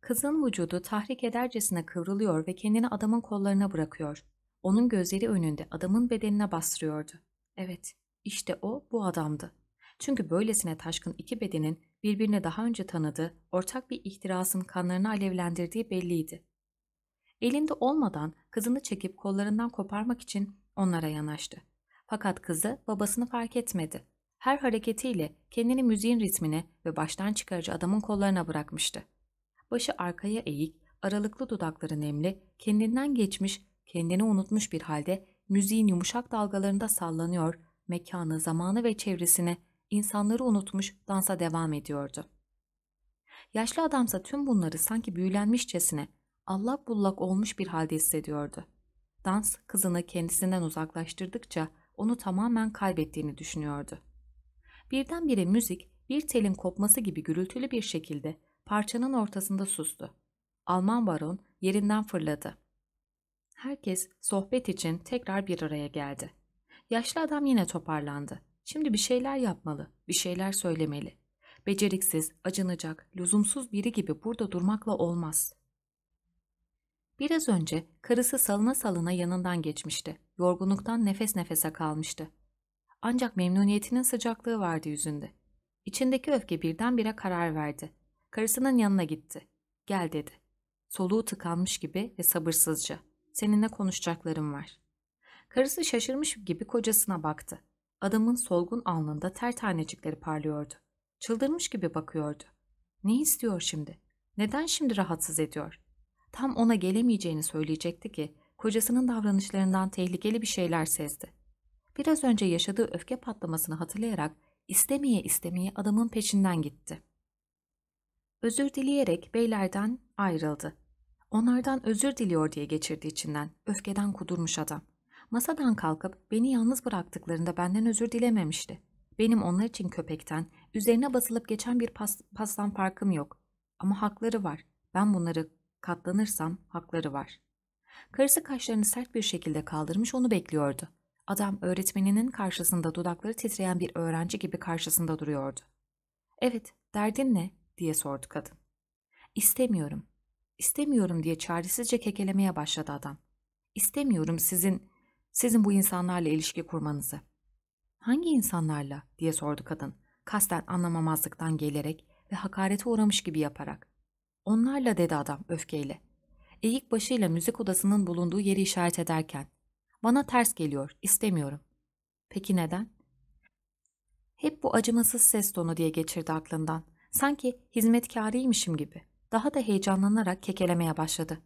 Kızın vücudu tahrik edercesine kıvrılıyor ve kendini adamın kollarına bırakıyor. Onun gözleri önünde adamın bedenine bastırıyordu. Evet, işte o bu adamdı. Çünkü böylesine taşkın iki bedenin birbirini daha önce tanıdığı, ortak bir ihtirasın kanlarını alevlendirdiği belliydi. Elinde olmadan kızını çekip kollarından koparmak için onlara yanaştı. Fakat kızı babasını fark etmedi her hareketiyle kendini müziğin ritmine ve baştan çıkarıcı adamın kollarına bırakmıştı. Başı arkaya eğik, aralıklı dudakları nemli, kendinden geçmiş, kendini unutmuş bir halde müziğin yumuşak dalgalarında sallanıyor, mekanı, zamanı ve çevresini, insanları unutmuş dansa devam ediyordu. Yaşlı adamsa tüm bunları sanki büyülenmişçesine, allak bullak olmuş bir halde hissediyordu. Dans kızını kendisinden uzaklaştırdıkça onu tamamen kaybettiğini düşünüyordu. Birdenbire müzik bir telin kopması gibi gürültülü bir şekilde parçanın ortasında sustu. Alman baron yerinden fırladı. Herkes sohbet için tekrar bir araya geldi. Yaşlı adam yine toparlandı. Şimdi bir şeyler yapmalı, bir şeyler söylemeli. Beceriksiz, acınacak, lüzumsuz biri gibi burada durmakla olmaz. Biraz önce karısı salına salına yanından geçmişti. Yorgunluktan nefes nefese kalmıştı. Ancak memnuniyetinin sıcaklığı vardı yüzünde. İçindeki öfke birdenbire karar verdi. Karısının yanına gitti. Gel dedi. Soluğu tıkanmış gibi ve sabırsızca. Seninle konuşacaklarım var. Karısı şaşırmış gibi kocasına baktı. Adamın solgun alnında ter tanecikleri parlıyordu. Çıldırmış gibi bakıyordu. Ne istiyor şimdi? Neden şimdi rahatsız ediyor? Tam ona gelemeyeceğini söyleyecekti ki kocasının davranışlarından tehlikeli bir şeyler sezdi. Biraz önce yaşadığı öfke patlamasını hatırlayarak istemeye istemeye adamın peşinden gitti. Özür dileyerek beylerden ayrıldı. Onlardan özür diliyor diye geçirdiği içinden, öfkeden kudurmuş adam. Masadan kalkıp beni yalnız bıraktıklarında benden özür dilememişti. Benim onlar için köpekten, üzerine basılıp geçen bir pas, pastan farkım yok. Ama hakları var. Ben bunları katlanırsam hakları var. Karısı kaşlarını sert bir şekilde kaldırmış onu bekliyordu. Adam öğretmeninin karşısında dudakları titreyen bir öğrenci gibi karşısında duruyordu. Evet, derdin ne? diye sordu kadın. İstemiyorum. İstemiyorum diye çaresizce kekelemeye başladı adam. İstemiyorum sizin, sizin bu insanlarla ilişki kurmanızı. Hangi insanlarla? diye sordu kadın. Kasten anlamamazlıktan gelerek ve hakarete uğramış gibi yaparak. Onlarla dedi adam öfkeyle. Eğik başıyla müzik odasının bulunduğu yeri işaret ederken bana ters geliyor, istemiyorum. Peki neden? Hep bu acımasız ses tonu diye geçirdi aklından. Sanki hizmetkarıymışım gibi. Daha da heyecanlanarak kekelemeye başladı.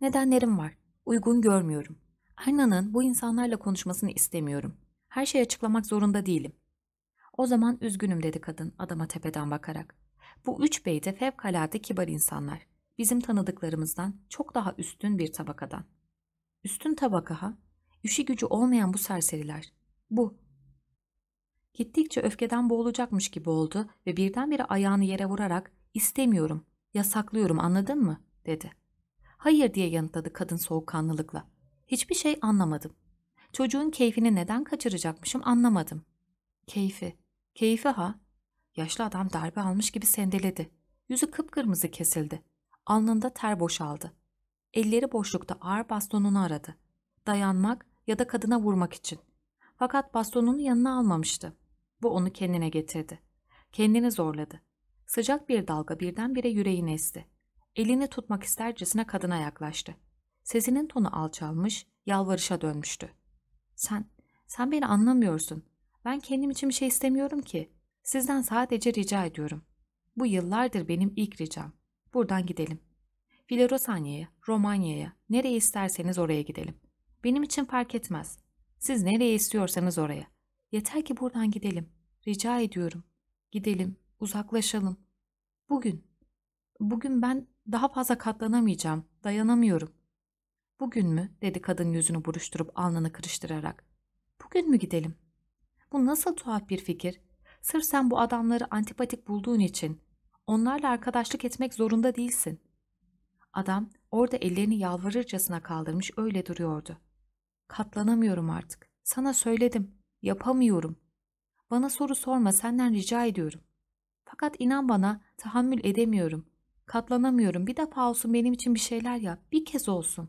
Nedenlerim var. Uygun görmüyorum. Erna'nın bu insanlarla konuşmasını istemiyorum. Her şeyi açıklamak zorunda değilim. O zaman üzgünüm dedi kadın adama tepeden bakarak. Bu üç bey de fevkalade kibar insanlar. Bizim tanıdıklarımızdan çok daha üstün bir tabakadan. Üstün tabaka ha? Düşü gücü olmayan bu serseriler. Bu. Gittikçe öfkeden boğulacakmış gibi oldu ve birdenbire ayağını yere vurarak istemiyorum, yasaklıyorum anladın mı? dedi. Hayır diye yanıtladı kadın soğukkanlılıkla. Hiçbir şey anlamadım. Çocuğun keyfini neden kaçıracakmışım anlamadım. Keyfi. Keyfi ha? Yaşlı adam darbe almış gibi sendeledi. Yüzü kıpkırmızı kesildi. Alnında ter boşaldı. Elleri boşlukta ağır bastonunu aradı. Dayanmak ya da kadına vurmak için. Fakat bastonunu yanına almamıştı. Bu onu kendine getirdi. Kendini zorladı. Sıcak bir dalga birdenbire yüreğini esti. Elini tutmak istercesine kadına yaklaştı. Sesinin tonu alçalmış, yalvarışa dönmüştü. Sen, sen beni anlamıyorsun. Ben kendim için bir şey istemiyorum ki. Sizden sadece rica ediyorum. Bu yıllardır benim ilk ricam. Buradan gidelim. Filorosanya'ya, Romanya'ya, nereye isterseniz oraya gidelim. Benim için fark etmez. Siz nereye istiyorsanız oraya. Yeter ki buradan gidelim. Rica ediyorum. Gidelim, uzaklaşalım. Bugün. Bugün ben daha fazla katlanamayacağım, dayanamıyorum. Bugün mü? dedi kadın yüzünü buruşturup alnını kırıştırarak. Bugün mü gidelim? Bu nasıl tuhaf bir fikir? Sırf sen bu adamları antipatik bulduğun için onlarla arkadaşlık etmek zorunda değilsin. Adam orada ellerini yalvarırcasına kaldırmış öyle duruyordu. Katlanamıyorum artık. Sana söyledim. Yapamıyorum. Bana soru sorma senden rica ediyorum. Fakat inan bana tahammül edemiyorum. Katlanamıyorum. Bir defa olsun benim için bir şeyler yap. Bir kez olsun.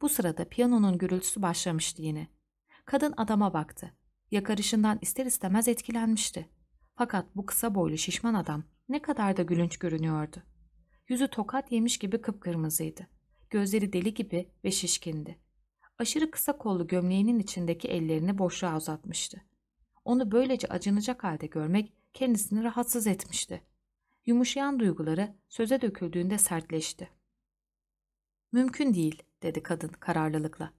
Bu sırada piyanonun gürültüsü başlamıştı yine. Kadın adama baktı. Yakarışından ister istemez etkilenmişti. Fakat bu kısa boylu şişman adam ne kadar da gülünç görünüyordu. Yüzü tokat yemiş gibi kıpkırmızıydı. Gözleri deli gibi ve şişkindi aşırı kısa kollu gömleğinin içindeki ellerini boşluğa uzatmıştı. Onu böylece acınacak halde görmek kendisini rahatsız etmişti. Yumuşayan duyguları söze döküldüğünde sertleşti. Mümkün değil, dedi kadın kararlılıkla.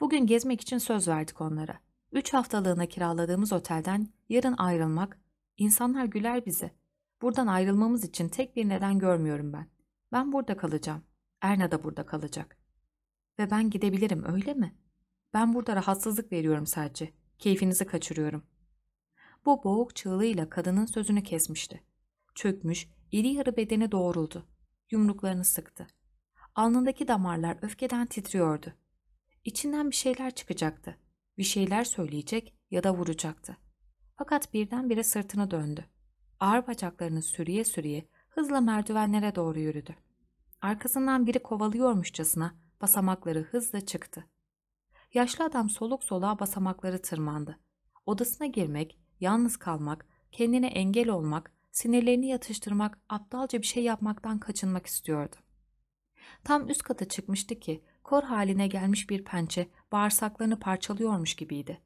Bugün gezmek için söz verdik onlara. Üç haftalığına kiraladığımız otelden yarın ayrılmak, insanlar güler bize. Buradan ayrılmamız için tek bir neden görmüyorum ben. Ben burada kalacağım. Erna da burada kalacak. Ve ben gidebilirim öyle mi? Ben burada rahatsızlık veriyorum sadece. Keyfinizi kaçırıyorum. Bu boğuk çığlığıyla kadının sözünü kesmişti. Çökmüş, iri yarı bedeni doğruldu. Yumruklarını sıktı. Alnındaki damarlar öfkeden titriyordu. İçinden bir şeyler çıkacaktı. Bir şeyler söyleyecek ya da vuracaktı. Fakat birdenbire sırtını döndü. Ağır bacaklarını sürüye sürüye hızla merdivenlere doğru yürüdü. Arkasından biri kovalıyormuşçasına Basamakları hızla çıktı. Yaşlı adam soluk soluğa basamakları tırmandı. Odasına girmek, yalnız kalmak, kendine engel olmak, sinirlerini yatıştırmak, aptalca bir şey yapmaktan kaçınmak istiyordu. Tam üst kata çıkmıştı ki kor haline gelmiş bir pençe bağırsaklarını parçalıyormuş gibiydi.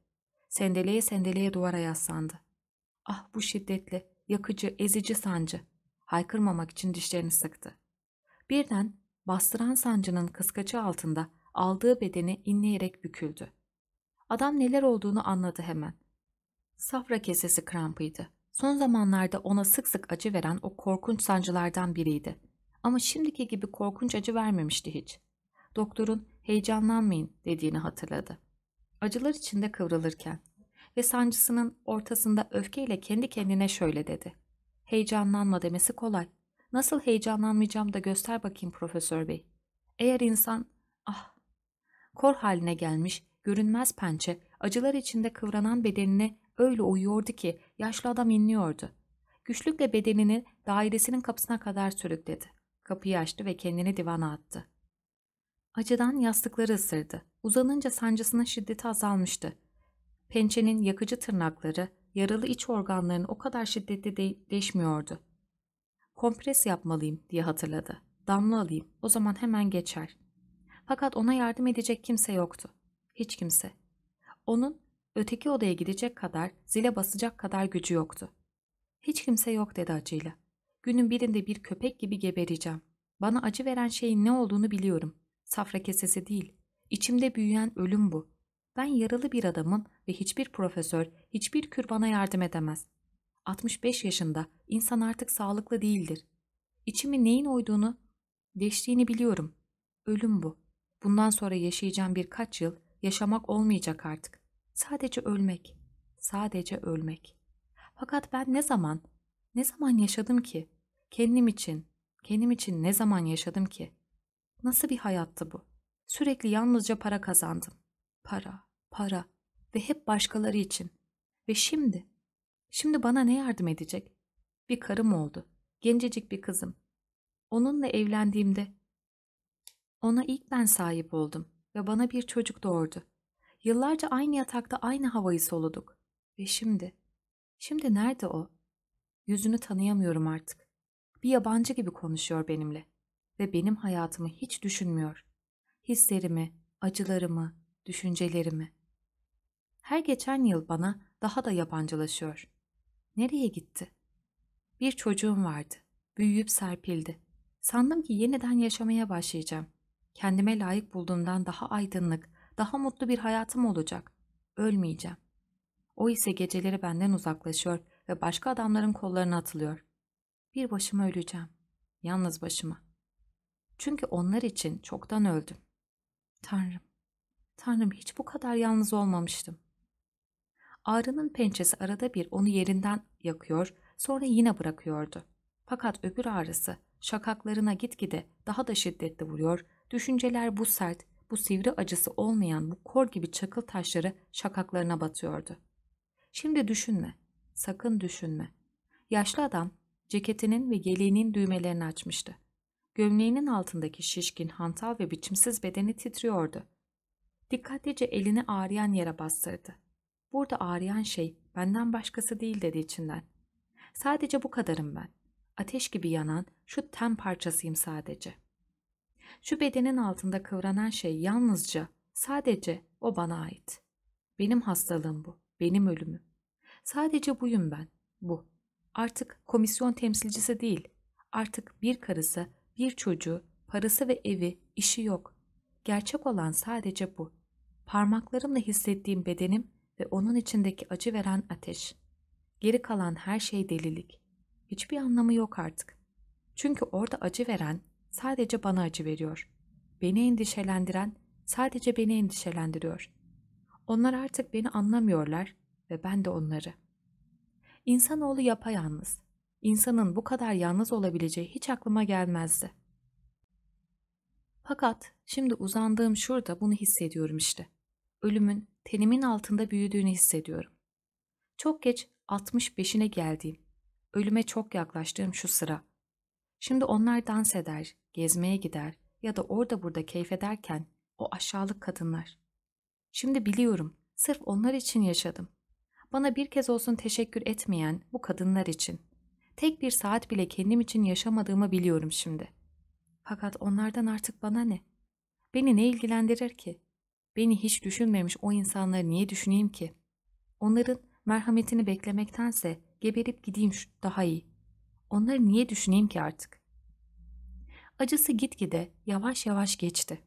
Sendeleye sendeleye duvara yaslandı. Ah bu şiddetli, yakıcı, ezici sancı. Haykırmamak için dişlerini sıktı. Birden bastıran sancının kıskaçı altında aldığı bedeni inleyerek büküldü. Adam neler olduğunu anladı hemen. Safra kesesi krampıydı. Son zamanlarda ona sık sık acı veren o korkunç sancılardan biriydi. Ama şimdiki gibi korkunç acı vermemişti hiç. Doktorun heyecanlanmayın dediğini hatırladı. Acılar içinde kıvrılırken ve sancısının ortasında öfkeyle kendi kendine şöyle dedi. Heyecanlanma demesi kolay Nasıl heyecanlanmayacağım da göster bakayım profesör bey. Eğer insan, ah, kor haline gelmiş, görünmez pençe, acılar içinde kıvranan bedenine öyle uyuyordu ki yaşlı adam inliyordu. Güçlükle bedenini dairesinin kapısına kadar sürükledi. Kapıyı açtı ve kendini divana attı. Acıdan yastıkları ısırdı. Uzanınca sancısının şiddeti azalmıştı. Pençenin yakıcı tırnakları, yaralı iç organlarının o kadar şiddetli de değişmiyordu. Kompres yapmalıyım diye hatırladı. Damla alayım, o zaman hemen geçer. Fakat ona yardım edecek kimse yoktu. Hiç kimse. Onun öteki odaya gidecek kadar, zile basacak kadar gücü yoktu. Hiç kimse yok dedi acıyla. Günün birinde bir köpek gibi gebereceğim. Bana acı veren şeyin ne olduğunu biliyorum. Safra kesesi değil. İçimde büyüyen ölüm bu. Ben yaralı bir adamım ve hiçbir profesör, hiçbir kür bana yardım edemez. 65 yaşında insan artık sağlıklı değildir. İçimi neyin oyduğunu, değiştiğini biliyorum. Ölüm bu. Bundan sonra yaşayacağım birkaç yıl yaşamak olmayacak artık. Sadece ölmek. Sadece ölmek. Fakat ben ne zaman, ne zaman yaşadım ki? Kendim için, kendim için ne zaman yaşadım ki? Nasıl bir hayattı bu? Sürekli yalnızca para kazandım. Para, para ve hep başkaları için. Ve şimdi Şimdi bana ne yardım edecek? Bir karım oldu. Gencecik bir kızım. Onunla evlendiğimde ona ilk ben sahip oldum ve bana bir çocuk doğurdu. Yıllarca aynı yatakta aynı havayı soluduk. Ve şimdi? Şimdi nerede o? Yüzünü tanıyamıyorum artık. Bir yabancı gibi konuşuyor benimle ve benim hayatımı hiç düşünmüyor. Hislerimi, acılarımı, düşüncelerimi. Her geçen yıl bana daha da yabancılaşıyor. Nereye gitti? Bir çocuğum vardı. Büyüyüp serpildi. Sandım ki yeniden yaşamaya başlayacağım. Kendime layık bulduğumdan daha aydınlık, daha mutlu bir hayatım olacak. Ölmeyeceğim. O ise geceleri benden uzaklaşıyor ve başka adamların kollarına atılıyor. Bir başıma öleceğim. Yalnız başıma. Çünkü onlar için çoktan öldüm. Tanrım, Tanrım hiç bu kadar yalnız olmamıştım. Ağrının pençesi arada bir onu yerinden yakıyor, sonra yine bırakıyordu. Fakat öbür ağrısı şakaklarına gitgide daha da şiddetli vuruyor, düşünceler bu sert, bu sivri acısı olmayan bu kor gibi çakıl taşları şakaklarına batıyordu. Şimdi düşünme, sakın düşünme. Yaşlı adam ceketinin ve yeleğinin düğmelerini açmıştı. Gömleğinin altındaki şişkin, hantal ve biçimsiz bedeni titriyordu. Dikkatlice elini ağrıyan yere bastırdı. Burada ağrıyan şey benden başkası değil dedi içinden. Sadece bu kadarım ben. Ateş gibi yanan şu ten parçasıyım sadece. Şu bedenin altında kıvranan şey yalnızca, sadece o bana ait. Benim hastalığım bu, benim ölümüm. Sadece buyum ben, bu. Artık komisyon temsilcisi değil. Artık bir karısı, bir çocuğu, parası ve evi, işi yok. Gerçek olan sadece bu. Parmaklarımla hissettiğim bedenim ve onun içindeki acı veren ateş. Geri kalan her şey delilik. Hiçbir anlamı yok artık. Çünkü orada acı veren sadece bana acı veriyor. Beni endişelendiren sadece beni endişelendiriyor. Onlar artık beni anlamıyorlar ve ben de onları. İnsanoğlu yapayalnız. İnsanın bu kadar yalnız olabileceği hiç aklıma gelmezdi. Fakat şimdi uzandığım şurada bunu hissediyorum işte. Ölümün tenimin altında büyüdüğünü hissediyorum. Çok geç 65'ine geldiğim, ölüme çok yaklaştığım şu sıra. Şimdi onlar dans eder, gezmeye gider ya da orada burada keyif ederken o aşağılık kadınlar. Şimdi biliyorum, sırf onlar için yaşadım. Bana bir kez olsun teşekkür etmeyen bu kadınlar için. Tek bir saat bile kendim için yaşamadığımı biliyorum şimdi. Fakat onlardan artık bana ne? Beni ne ilgilendirir ki? Beni hiç düşünmemiş o insanları niye düşüneyim ki? Onların merhametini beklemektense geberip gideyim daha iyi. Onları niye düşüneyim ki artık? Acısı gitgide yavaş yavaş geçti.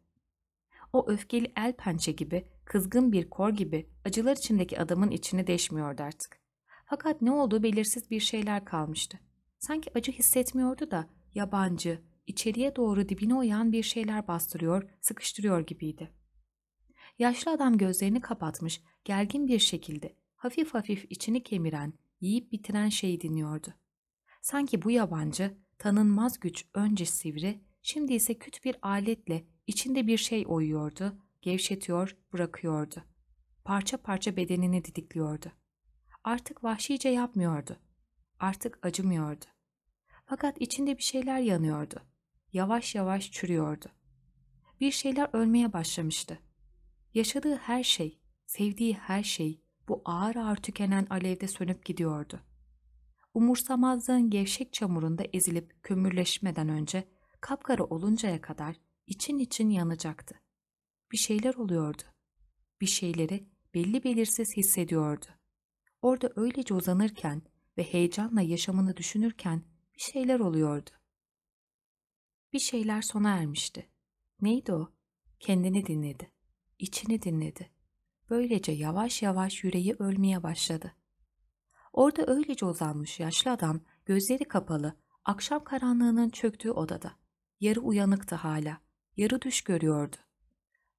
O öfkeli el pençe gibi, kızgın bir kor gibi acılar içindeki adamın içini deşmiyordu artık. Fakat ne olduğu belirsiz bir şeyler kalmıştı. Sanki acı hissetmiyordu da yabancı, içeriye doğru dibine oyan bir şeyler bastırıyor, sıkıştırıyor gibiydi. Yaşlı adam gözlerini kapatmış, gergin bir şekilde hafif hafif içini kemiren, yiyip bitiren şeyi dinliyordu. Sanki bu yabancı, tanınmaz güç önce sivri, şimdi ise küt bir aletle içinde bir şey oyuyordu, gevşetiyor, bırakıyordu. Parça parça bedenini didikliyordu. Artık vahşice yapmıyordu. Artık acımıyordu. Fakat içinde bir şeyler yanıyordu. Yavaş yavaş çürüyordu. Bir şeyler ölmeye başlamıştı. Yaşadığı her şey, sevdiği her şey bu ağır ağır tükenen alevde sönüp gidiyordu. Umursamazlığın gevşek çamurunda ezilip kömürleşmeden önce kapkara oluncaya kadar için için yanacaktı. Bir şeyler oluyordu. Bir şeyleri belli belirsiz hissediyordu. Orada öylece uzanırken ve heyecanla yaşamını düşünürken bir şeyler oluyordu. Bir şeyler sona ermişti. Neydi o? Kendini dinledi içini dinledi. Böylece yavaş yavaş yüreği ölmeye başladı. Orada öylece uzanmış yaşlı adam gözleri kapalı, akşam karanlığının çöktüğü odada. Yarı uyanıktı hala, yarı düş görüyordu.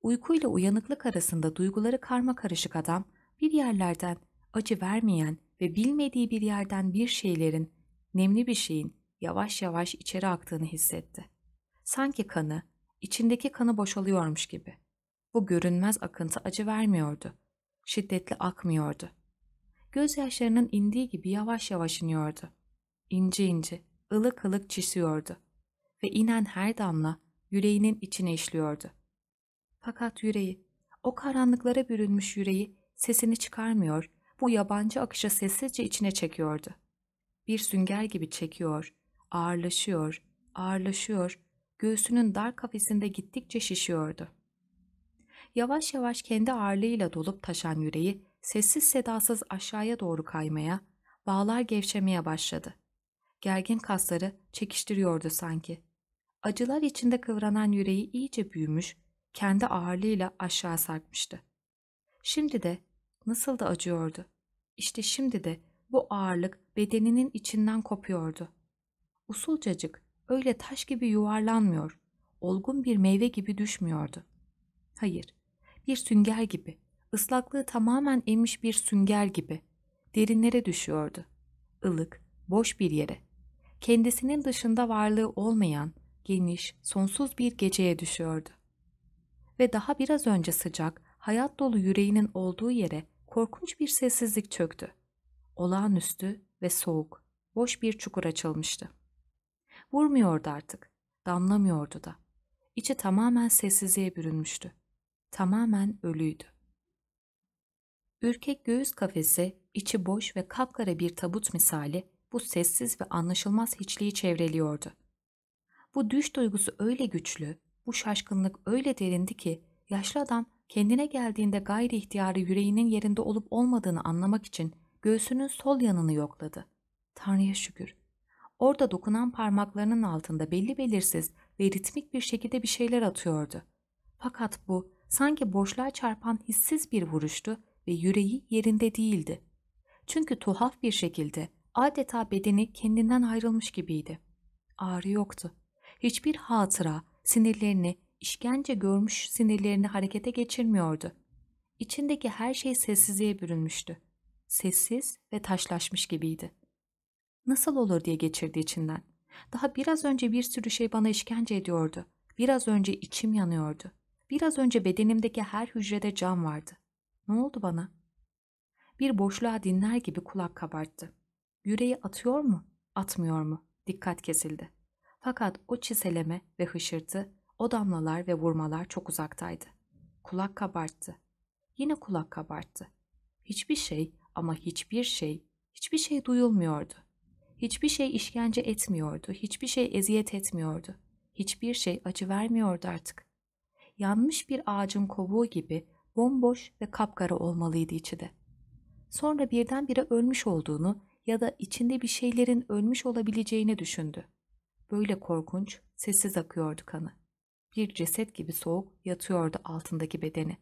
Uykuyla uyanıklık arasında duyguları karma karışık adam bir yerlerden acı vermeyen ve bilmediği bir yerden bir şeylerin, nemli bir şeyin yavaş yavaş içeri aktığını hissetti. Sanki kanı, içindeki kanı boşalıyormuş gibi. Bu görünmez akıntı acı vermiyordu. Şiddetli akmıyordu. Gözyaşlarının indiği gibi yavaş yavaş iniyordu. İnce ince, ılık ılık çisiyordu. Ve inen her damla yüreğinin içine işliyordu. Fakat yüreği, o karanlıklara bürünmüş yüreği sesini çıkarmıyor, bu yabancı akışa sessizce içine çekiyordu. Bir sünger gibi çekiyor, ağırlaşıyor, ağırlaşıyor, göğsünün dar kafesinde gittikçe şişiyordu.'' yavaş yavaş kendi ağırlığıyla dolup taşan yüreği sessiz sedasız aşağıya doğru kaymaya, bağlar gevşemeye başladı. Gergin kasları çekiştiriyordu sanki. Acılar içinde kıvranan yüreği iyice büyümüş, kendi ağırlığıyla aşağı sarkmıştı. Şimdi de nasıl da acıyordu. İşte şimdi de bu ağırlık bedeninin içinden kopuyordu. Usulcacık, öyle taş gibi yuvarlanmıyor, olgun bir meyve gibi düşmüyordu. Hayır, bir sünger gibi, ıslaklığı tamamen emmiş bir sünger gibi derinlere düşüyordu. Ilık, boş bir yere. Kendisinin dışında varlığı olmayan, geniş, sonsuz bir geceye düşüyordu. Ve daha biraz önce sıcak, hayat dolu yüreğinin olduğu yere korkunç bir sessizlik çöktü. Olağanüstü ve soğuk, boş bir çukur açılmıştı. Vurmuyordu artık, damlamıyordu da. İçi tamamen sessizliğe bürünmüştü tamamen ölüydü. Ürkek göğüs kafesi, içi boş ve kapkara bir tabut misali bu sessiz ve anlaşılmaz hiçliği çevreliyordu. Bu düş duygusu öyle güçlü, bu şaşkınlık öyle derindi ki yaşlı adam kendine geldiğinde gayri ihtiyarı yüreğinin yerinde olup olmadığını anlamak için göğsünün sol yanını yokladı. Tanrı'ya şükür. Orada dokunan parmaklarının altında belli belirsiz ve ritmik bir şekilde bir şeyler atıyordu. Fakat bu sanki boşluğa çarpan hissiz bir vuruştu ve yüreği yerinde değildi. Çünkü tuhaf bir şekilde adeta bedeni kendinden ayrılmış gibiydi. Ağrı yoktu. Hiçbir hatıra sinirlerini, işkence görmüş sinirlerini harekete geçirmiyordu. İçindeki her şey sessizliğe bürünmüştü. Sessiz ve taşlaşmış gibiydi. Nasıl olur diye geçirdi içinden. Daha biraz önce bir sürü şey bana işkence ediyordu. Biraz önce içim yanıyordu. Biraz önce bedenimdeki her hücrede can vardı. Ne oldu bana? Bir boşluğa dinler gibi kulak kabarttı. Yüreği atıyor mu, atmıyor mu? Dikkat kesildi. Fakat o çiseleme ve hışırtı, o damlalar ve vurmalar çok uzaktaydı. Kulak kabarttı. Yine kulak kabarttı. Hiçbir şey ama hiçbir şey, hiçbir şey duyulmuyordu. Hiçbir şey işkence etmiyordu, hiçbir şey eziyet etmiyordu. Hiçbir şey acı vermiyordu artık yanmış bir ağacın kovuğu gibi bomboş ve kapkara olmalıydı içi de. Sonra birdenbire ölmüş olduğunu ya da içinde bir şeylerin ölmüş olabileceğini düşündü. Böyle korkunç, sessiz akıyordu kanı. Bir ceset gibi soğuk yatıyordu altındaki bedeni.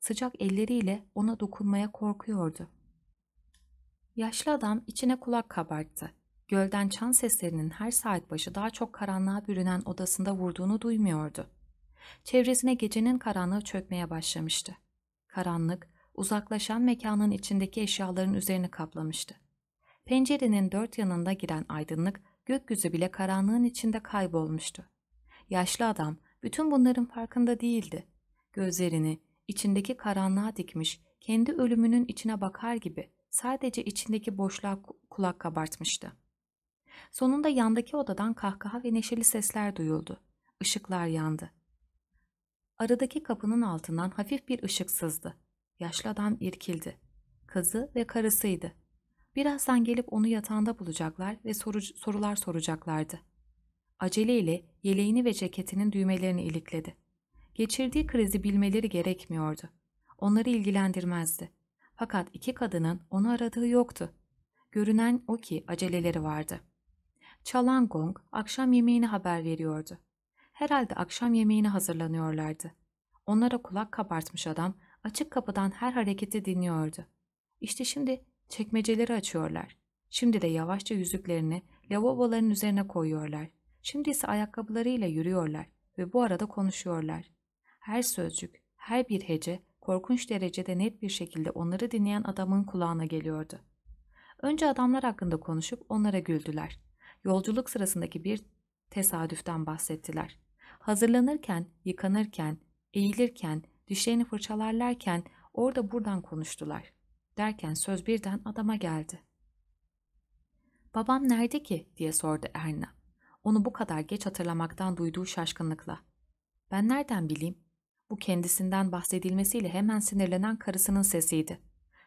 Sıcak elleriyle ona dokunmaya korkuyordu. Yaşlı adam içine kulak kabarttı. Gölden çan seslerinin her saat başı daha çok karanlığa bürünen odasında vurduğunu duymuyordu. Çevresine gecenin karanlığı çökmeye başlamıştı. Karanlık, uzaklaşan mekanın içindeki eşyaların üzerini kaplamıştı. Pencerenin dört yanında giren aydınlık, gökyüzü bile karanlığın içinde kaybolmuştu. Yaşlı adam bütün bunların farkında değildi. Gözlerini içindeki karanlığa dikmiş, kendi ölümünün içine bakar gibi sadece içindeki boşluğa kulak kabartmıştı. Sonunda yandaki odadan kahkaha ve neşeli sesler duyuldu. Işıklar yandı. Aradaki kapının altından hafif bir ışık sızdı. Yaşlı adam irkildi. Kızı ve karısıydı. Birazdan gelip onu yatağında bulacaklar ve soru, sorular soracaklardı. Aceleyle yeleğini ve ceketinin düğmelerini ilikledi. Geçirdiği krizi bilmeleri gerekmiyordu. Onları ilgilendirmezdi. Fakat iki kadının onu aradığı yoktu. Görünen o ki aceleleri vardı. Çalan gong akşam yemeğini haber veriyordu herhalde akşam yemeğini hazırlanıyorlardı. Onlara kulak kabartmış adam açık kapıdan her hareketi dinliyordu. İşte şimdi çekmeceleri açıyorlar. Şimdi de yavaşça yüzüklerini lavaboların üzerine koyuyorlar. Şimdi ise ayakkabılarıyla yürüyorlar ve bu arada konuşuyorlar. Her sözcük, her bir hece korkunç derecede net bir şekilde onları dinleyen adamın kulağına geliyordu. Önce adamlar hakkında konuşup onlara güldüler. Yolculuk sırasındaki bir tesadüften bahsettiler. Hazırlanırken, yıkanırken, eğilirken, dişlerini fırçalarlarken orada buradan konuştular. Derken söz birden adama geldi. Babam nerede ki diye sordu Erna. Onu bu kadar geç hatırlamaktan duyduğu şaşkınlıkla. Ben nereden bileyim? Bu kendisinden bahsedilmesiyle hemen sinirlenen karısının sesiydi.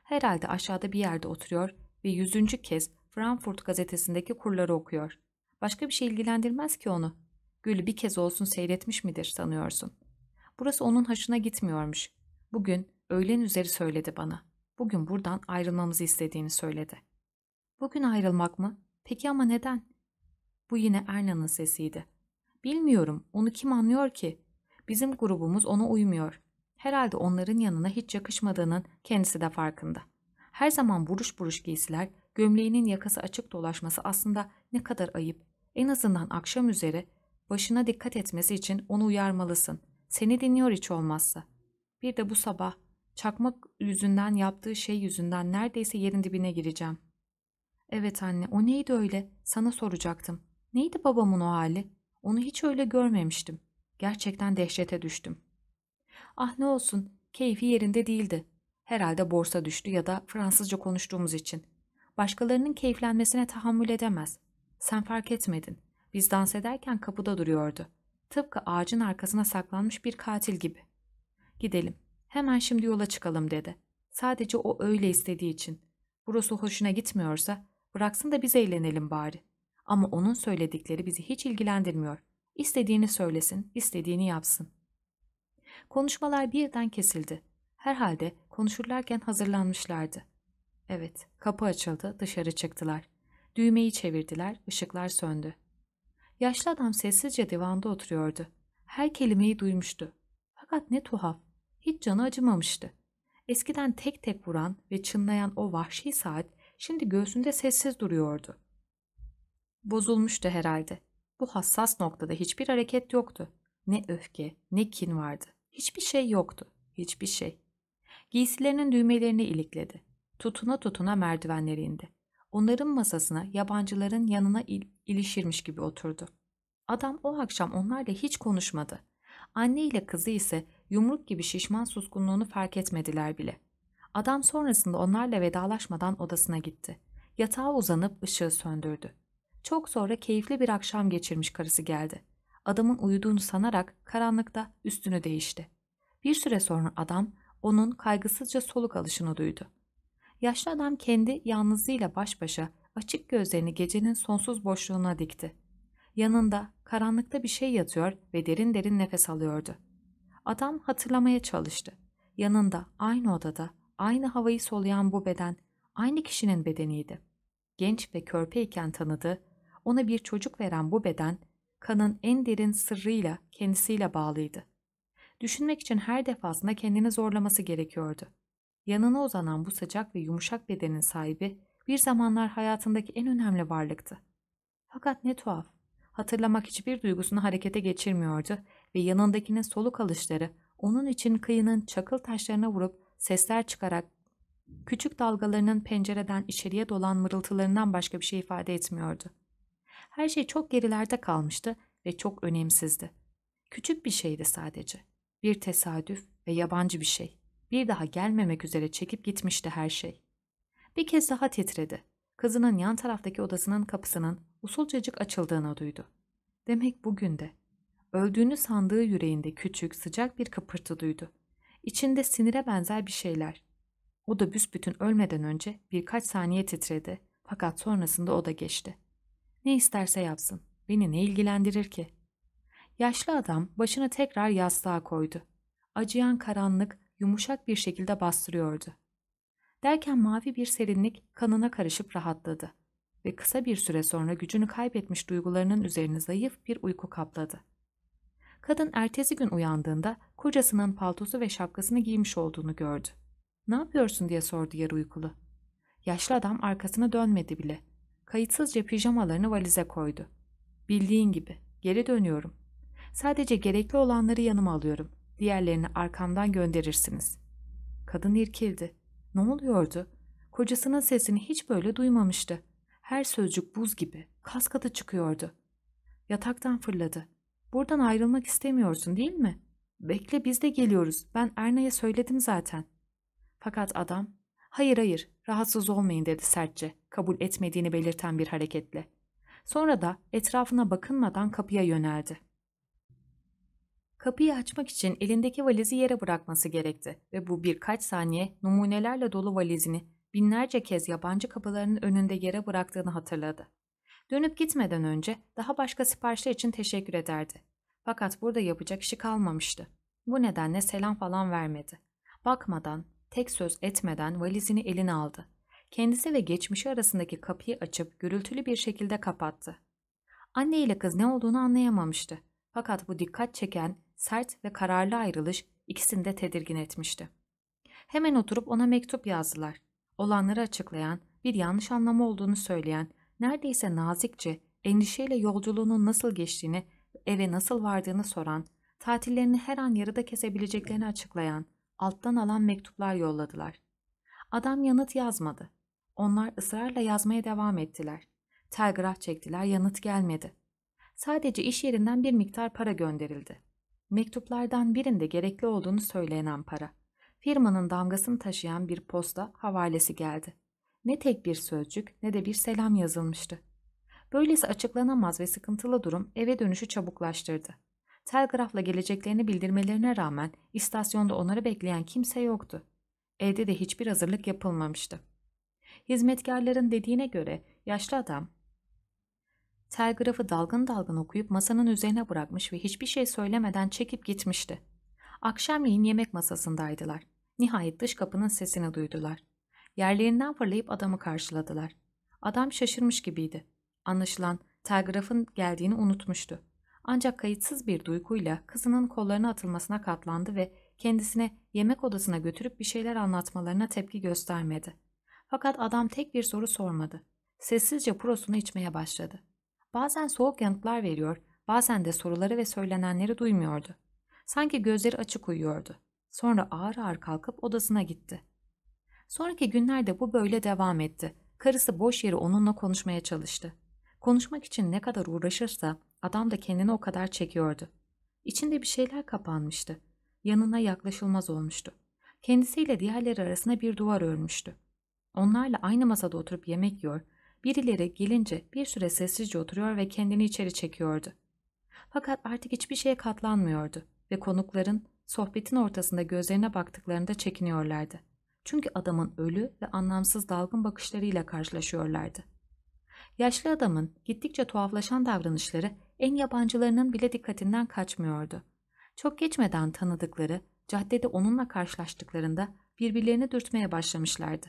Herhalde aşağıda bir yerde oturuyor ve yüzüncü kez Frankfurt gazetesindeki kurları okuyor. Başka bir şey ilgilendirmez ki onu. Gül'ü bir kez olsun seyretmiş midir sanıyorsun? Burası onun haşına gitmiyormuş. Bugün öğlen üzeri söyledi bana. Bugün buradan ayrılmamızı istediğini söyledi. Bugün ayrılmak mı? Peki ama neden? Bu yine Erna'nın sesiydi. Bilmiyorum, onu kim anlıyor ki? Bizim grubumuz ona uymuyor. Herhalde onların yanına hiç yakışmadığının kendisi de farkında. Her zaman buruş buruş giysiler, gömleğinin yakası açık dolaşması aslında ne kadar ayıp. En azından akşam üzeri Başına dikkat etmesi için onu uyarmalısın. Seni dinliyor hiç olmazsa. Bir de bu sabah çakmak yüzünden yaptığı şey yüzünden neredeyse yerin dibine gireceğim. Evet anne o neydi öyle? Sana soracaktım. Neydi babamın o hali? Onu hiç öyle görmemiştim. Gerçekten dehşete düştüm. Ah ne olsun keyfi yerinde değildi. Herhalde borsa düştü ya da Fransızca konuştuğumuz için. Başkalarının keyiflenmesine tahammül edemez. Sen fark etmedin. Biz dans ederken kapıda duruyordu. Tıpkı ağacın arkasına saklanmış bir katil gibi. Gidelim. Hemen şimdi yola çıkalım dedi. Sadece o öyle istediği için. Burası hoşuna gitmiyorsa bıraksın da biz eğlenelim bari. Ama onun söyledikleri bizi hiç ilgilendirmiyor. İstediğini söylesin, istediğini yapsın. Konuşmalar birden kesildi. Herhalde konuşurlarken hazırlanmışlardı. Evet, kapı açıldı, dışarı çıktılar. Düğmeyi çevirdiler, ışıklar söndü. Yaşlı adam sessizce divanda oturuyordu. Her kelimeyi duymuştu. Fakat ne tuhaf, hiç canı acımamıştı. Eskiden tek tek vuran ve çınlayan o vahşi saat şimdi göğsünde sessiz duruyordu. Bozulmuştu herhalde. Bu hassas noktada hiçbir hareket yoktu. Ne öfke, ne kin vardı. Hiçbir şey yoktu. Hiçbir şey. Giysilerinin düğmelerini ilikledi. Tutuna tutuna merdivenleri indi onların masasına yabancıların yanına il ilişirmiş gibi oturdu. Adam o akşam onlarla hiç konuşmadı. Anne ile kızı ise yumruk gibi şişman suskunluğunu fark etmediler bile. Adam sonrasında onlarla vedalaşmadan odasına gitti. Yatağa uzanıp ışığı söndürdü. Çok sonra keyifli bir akşam geçirmiş karısı geldi. Adamın uyuduğunu sanarak karanlıkta üstünü değişti. Bir süre sonra adam onun kaygısızca soluk alışını duydu. Yaşlı adam kendi yalnızlığıyla baş başa açık gözlerini gecenin sonsuz boşluğuna dikti. Yanında karanlıkta bir şey yatıyor ve derin derin nefes alıyordu. Adam hatırlamaya çalıştı. Yanında aynı odada aynı havayı soluyan bu beden aynı kişinin bedeniydi. Genç ve körpeyken tanıdı, ona bir çocuk veren bu beden kanın en derin sırrıyla kendisiyle bağlıydı. Düşünmek için her defasında kendini zorlaması gerekiyordu. Yanına uzanan bu sıcak ve yumuşak bedenin sahibi bir zamanlar hayatındaki en önemli varlıktı. Fakat ne tuhaf, hatırlamak hiçbir duygusunu harekete geçirmiyordu ve yanındakinin soluk alışları onun için kıyının çakıl taşlarına vurup sesler çıkarak küçük dalgalarının pencereden içeriye dolan mırıltılarından başka bir şey ifade etmiyordu. Her şey çok gerilerde kalmıştı ve çok önemsizdi. Küçük bir şeydi sadece. Bir tesadüf ve yabancı bir şey. Bir daha gelmemek üzere çekip gitmişti her şey. Bir kez daha titredi. Kızının yan taraftaki odasının kapısının usulcacık açıldığını duydu. Demek bugün de. Öldüğünü sandığı yüreğinde küçük, sıcak bir kıpırtı duydu. İçinde sinire benzer bir şeyler. O da büsbütün ölmeden önce birkaç saniye titredi fakat sonrasında o da geçti. Ne isterse yapsın, beni ne ilgilendirir ki? Yaşlı adam başını tekrar yastığa koydu. Acıyan karanlık yumuşak bir şekilde bastırıyordu. Derken mavi bir serinlik kanına karışıp rahatladı ve kısa bir süre sonra gücünü kaybetmiş duygularının üzerine zayıf bir uyku kapladı. Kadın ertesi gün uyandığında kocasının paltosu ve şapkasını giymiş olduğunu gördü. Ne yapıyorsun diye sordu yarı uykulu. Yaşlı adam arkasına dönmedi bile. Kayıtsızca pijamalarını valize koydu. Bildiğin gibi geri dönüyorum. Sadece gerekli olanları yanıma alıyorum. Diğerlerini arkamdan gönderirsiniz. Kadın irkildi. Ne oluyordu? Kocasının sesini hiç böyle duymamıştı. Her sözcük buz gibi, kas katı çıkıyordu. Yataktan fırladı. Buradan ayrılmak istemiyorsun değil mi? Bekle biz de geliyoruz. Ben Erna'ya söyledim zaten. Fakat adam, hayır hayır rahatsız olmayın dedi sertçe, kabul etmediğini belirten bir hareketle. Sonra da etrafına bakınmadan kapıya yöneldi. Kapıyı açmak için elindeki valizi yere bırakması gerekti ve bu birkaç saniye numunelerle dolu valizini binlerce kez yabancı kapılarının önünde yere bıraktığını hatırladı. Dönüp gitmeden önce daha başka siparişler için teşekkür ederdi. Fakat burada yapacak işi kalmamıştı. Bu nedenle selam falan vermedi. Bakmadan, tek söz etmeden valizini eline aldı. Kendisi ve geçmişi arasındaki kapıyı açıp gürültülü bir şekilde kapattı. Anne ile kız ne olduğunu anlayamamıştı. Fakat bu dikkat çeken sert ve kararlı ayrılış ikisini de tedirgin etmişti. Hemen oturup ona mektup yazdılar. Olanları açıklayan, bir yanlış anlama olduğunu söyleyen, neredeyse nazikçe, endişeyle yolculuğunun nasıl geçtiğini, eve nasıl vardığını soran, tatillerini her an yarıda kesebileceklerini açıklayan, alttan alan mektuplar yolladılar. Adam yanıt yazmadı. Onlar ısrarla yazmaya devam ettiler. Telgraf çektiler, yanıt gelmedi. Sadece iş yerinden bir miktar para gönderildi. Mektuplardan birinde gerekli olduğunu söyleyen Ampara, Firmanın damgasını taşıyan bir posta havalesi geldi. Ne tek bir sözcük ne de bir selam yazılmıştı. Böylesi açıklanamaz ve sıkıntılı durum eve dönüşü çabuklaştırdı. Telgrafla geleceklerini bildirmelerine rağmen istasyonda onları bekleyen kimse yoktu. Evde de hiçbir hazırlık yapılmamıştı. Hizmetkarların dediğine göre yaşlı adam Telgrafı dalgın dalgın okuyup masanın üzerine bırakmış ve hiçbir şey söylemeden çekip gitmişti. Akşamleyin yemek masasındaydılar. Nihayet dış kapının sesini duydular. Yerlerinden fırlayıp adamı karşıladılar. Adam şaşırmış gibiydi. Anlaşılan telgrafın geldiğini unutmuştu. Ancak kayıtsız bir duyguyla kızının kollarına atılmasına katlandı ve kendisine yemek odasına götürüp bir şeyler anlatmalarına tepki göstermedi. Fakat adam tek bir soru sormadı. Sessizce prosunu içmeye başladı. Bazen soğuk yanıtlar veriyor, bazen de soruları ve söylenenleri duymuyordu. Sanki gözleri açık uyuyordu. Sonra ağır ağır kalkıp odasına gitti. Sonraki günlerde bu böyle devam etti. Karısı boş yere onunla konuşmaya çalıştı. Konuşmak için ne kadar uğraşırsa adam da kendini o kadar çekiyordu. İçinde bir şeyler kapanmıştı. Yanına yaklaşılmaz olmuştu. Kendisiyle diğerleri arasında bir duvar örmüştü. Onlarla aynı masada oturup yemek yiyor, Birileri gelince bir süre sessizce oturuyor ve kendini içeri çekiyordu. Fakat artık hiçbir şeye katlanmıyordu ve konukların sohbetin ortasında gözlerine baktıklarında çekiniyorlardı. Çünkü adamın ölü ve anlamsız dalgın bakışlarıyla karşılaşıyorlardı. Yaşlı adamın gittikçe tuhaflaşan davranışları en yabancılarının bile dikkatinden kaçmıyordu. Çok geçmeden tanıdıkları, caddede onunla karşılaştıklarında birbirlerini dürtmeye başlamışlardı.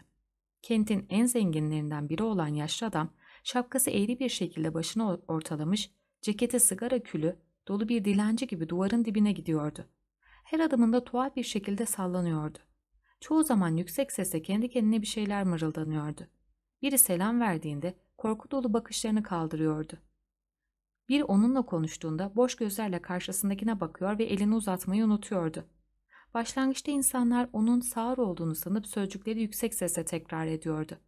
Kentin en zenginlerinden biri olan yaşlı adam şapkası eğri bir şekilde başını ortalamış, ceketi sigara külü dolu bir dilenci gibi duvarın dibine gidiyordu. Her adımında tuhaf bir şekilde sallanıyordu. Çoğu zaman yüksek sesle kendi kendine bir şeyler mırıldanıyordu. Biri selam verdiğinde korku dolu bakışlarını kaldırıyordu. Biri onunla konuştuğunda boş gözlerle karşısındakine bakıyor ve elini uzatmayı unutuyordu. Başlangıçta insanlar onun sağır olduğunu sanıp sözcükleri yüksek sesle tekrar ediyordu.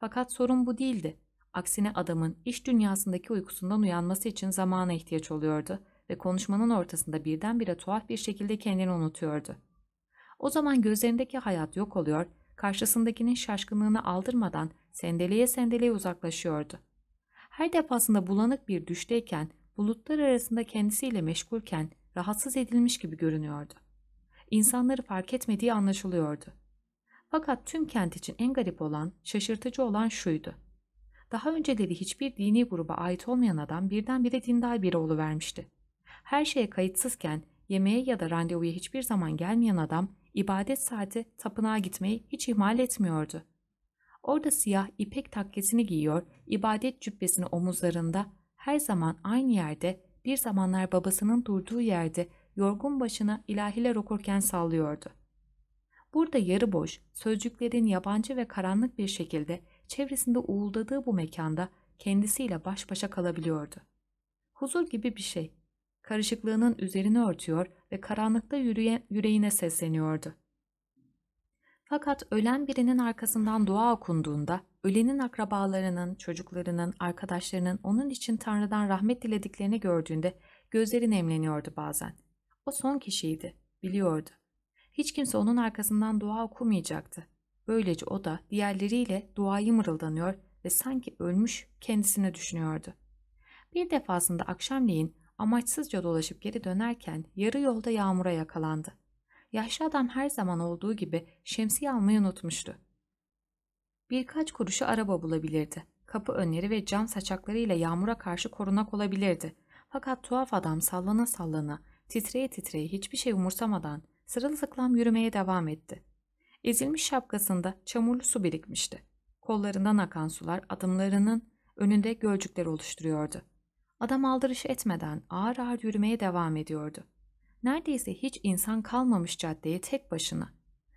Fakat sorun bu değildi. Aksine adamın iş dünyasındaki uykusundan uyanması için zamana ihtiyaç oluyordu ve konuşmanın ortasında birdenbire tuhaf bir şekilde kendini unutuyordu. O zaman gözlerindeki hayat yok oluyor, karşısındakinin şaşkınlığını aldırmadan sendeleye sendeleye uzaklaşıyordu. Her defasında bulanık bir düşteyken, bulutlar arasında kendisiyle meşgulken rahatsız edilmiş gibi görünüyordu insanları fark etmediği anlaşılıyordu. Fakat tüm kent için en garip olan, şaşırtıcı olan şuydu. Daha önceleri hiçbir dini gruba ait olmayan adam birdenbire dindar biri oluvermişti. Her şeye kayıtsızken yemeğe ya da randevuya hiçbir zaman gelmeyen adam ibadet saati tapınağa gitmeyi hiç ihmal etmiyordu. Orada siyah ipek takkesini giyiyor, ibadet cübbesini omuzlarında, her zaman aynı yerde, bir zamanlar babasının durduğu yerde yorgun başına ilahiler okurken sallıyordu. Burada yarı boş, sözcüklerin yabancı ve karanlık bir şekilde çevresinde uğuldadığı bu mekanda kendisiyle baş başa kalabiliyordu. Huzur gibi bir şey. Karışıklığının üzerini örtüyor ve karanlıkta yürüye, yüreğine sesleniyordu. Fakat ölen birinin arkasından dua okunduğunda ölenin akrabalarının, çocuklarının, arkadaşlarının onun için Tanrı'dan rahmet dilediklerini gördüğünde gözleri nemleniyordu bazen. O son kişiydi, biliyordu. Hiç kimse onun arkasından dua okumayacaktı. Böylece o da diğerleriyle duayı mırıldanıyor ve sanki ölmüş kendisini düşünüyordu. Bir defasında akşamleyin amaçsızca dolaşıp geri dönerken yarı yolda yağmura yakalandı. Yaşlı adam her zaman olduğu gibi şemsiye almayı unutmuştu. Birkaç kuruşu araba bulabilirdi. Kapı önleri ve cam saçaklarıyla yağmura karşı korunak olabilirdi. Fakat tuhaf adam sallana sallana Titreye titreye hiçbir şey umursamadan sıklam yürümeye devam etti. Ezilmiş şapkasında çamurlu su birikmişti. Kollarından akan sular adımlarının önünde gölcükler oluşturuyordu. Adam aldırış etmeden ağır ağır yürümeye devam ediyordu. Neredeyse hiç insan kalmamış caddeye tek başına.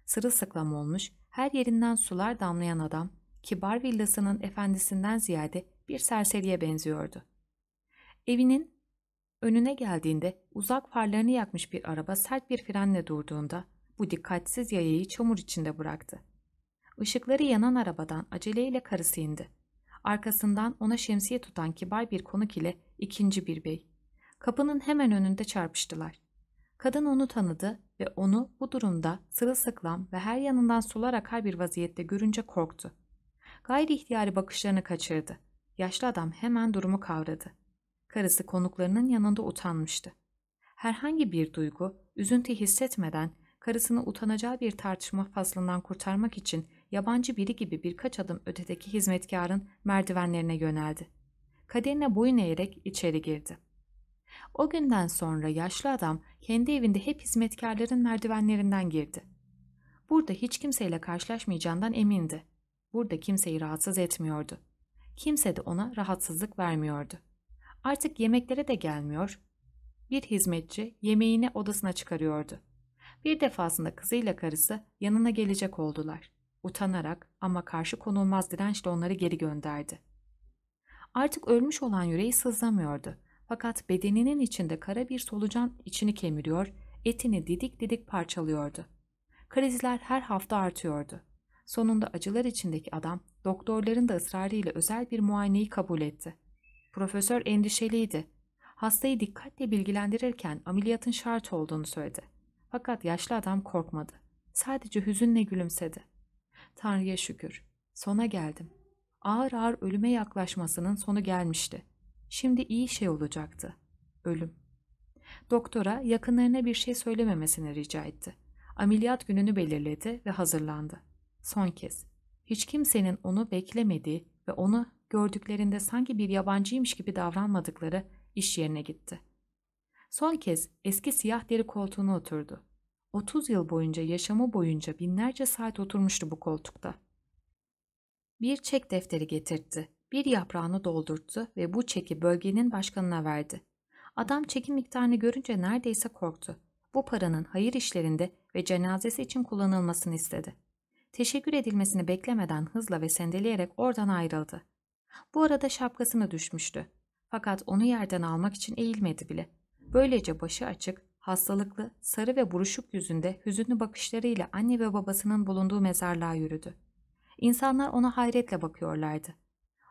Sırılsıklam olmuş, her yerinden sular damlayan adam, kibar villasının efendisinden ziyade bir serseriye benziyordu. Evinin Önüne geldiğinde uzak farlarını yakmış bir araba sert bir frenle durduğunda bu dikkatsiz yayayı çamur içinde bıraktı. Işıkları yanan arabadan aceleyle karısı indi. Arkasından ona şemsiye tutan kibar bir konuk ile ikinci bir bey. Kapının hemen önünde çarpıştılar. Kadın onu tanıdı ve onu bu durumda sırılsıklam ve her yanından sular akar bir vaziyette görünce korktu. Gayri ihtiyari bakışlarını kaçırdı. Yaşlı adam hemen durumu kavradı. Karısı konuklarının yanında utanmıştı. Herhangi bir duygu, üzüntü hissetmeden karısını utanacağı bir tartışma faslından kurtarmak için yabancı biri gibi birkaç adım ötedeki hizmetkarın merdivenlerine yöneldi. Kaderine boyun eğerek içeri girdi. O günden sonra yaşlı adam kendi evinde hep hizmetkarların merdivenlerinden girdi. Burada hiç kimseyle karşılaşmayacağından emindi. Burada kimseyi rahatsız etmiyordu. Kimse de ona rahatsızlık vermiyordu. Artık yemeklere de gelmiyor. Bir hizmetçi yemeğini odasına çıkarıyordu. Bir defasında kızıyla karısı yanına gelecek oldular. Utanarak ama karşı konulmaz dirençle onları geri gönderdi. Artık ölmüş olan yüreği sızlamıyordu. Fakat bedeninin içinde kara bir solucan içini kemiriyor, etini didik didik parçalıyordu. Krizler her hafta artıyordu. Sonunda acılar içindeki adam doktorların da ısrarıyla özel bir muayeneyi kabul etti. Profesör endişeliydi. Hastayı dikkatle bilgilendirirken ameliyatın şart olduğunu söyledi. Fakat yaşlı adam korkmadı. Sadece hüzünle gülümsedi. Tanrı'ya şükür. Sona geldim. Ağır ağır ölüme yaklaşmasının sonu gelmişti. Şimdi iyi şey olacaktı. Ölüm. Doktora yakınlarına bir şey söylememesini rica etti. Ameliyat gününü belirledi ve hazırlandı. Son kez. Hiç kimsenin onu beklemediği ve onu gördüklerinde sanki bir yabancıymış gibi davranmadıkları iş yerine gitti. Son kez eski siyah deri koltuğuna oturdu. 30 yıl boyunca yaşamı boyunca binlerce saat oturmuştu bu koltukta. Bir çek defteri getirtti. Bir yaprağını doldurttu ve bu çeki bölgenin başkanına verdi. Adam çekin miktarını görünce neredeyse korktu. Bu paranın hayır işlerinde ve cenazesi için kullanılmasını istedi. Teşekkür edilmesini beklemeden hızla ve sendeleyerek oradan ayrıldı. Bu arada şapkasını düşmüştü. Fakat onu yerden almak için eğilmedi bile. Böylece başı açık, hastalıklı, sarı ve buruşuk yüzünde hüzünlü bakışlarıyla anne ve babasının bulunduğu mezarlığa yürüdü. İnsanlar ona hayretle bakıyorlardı.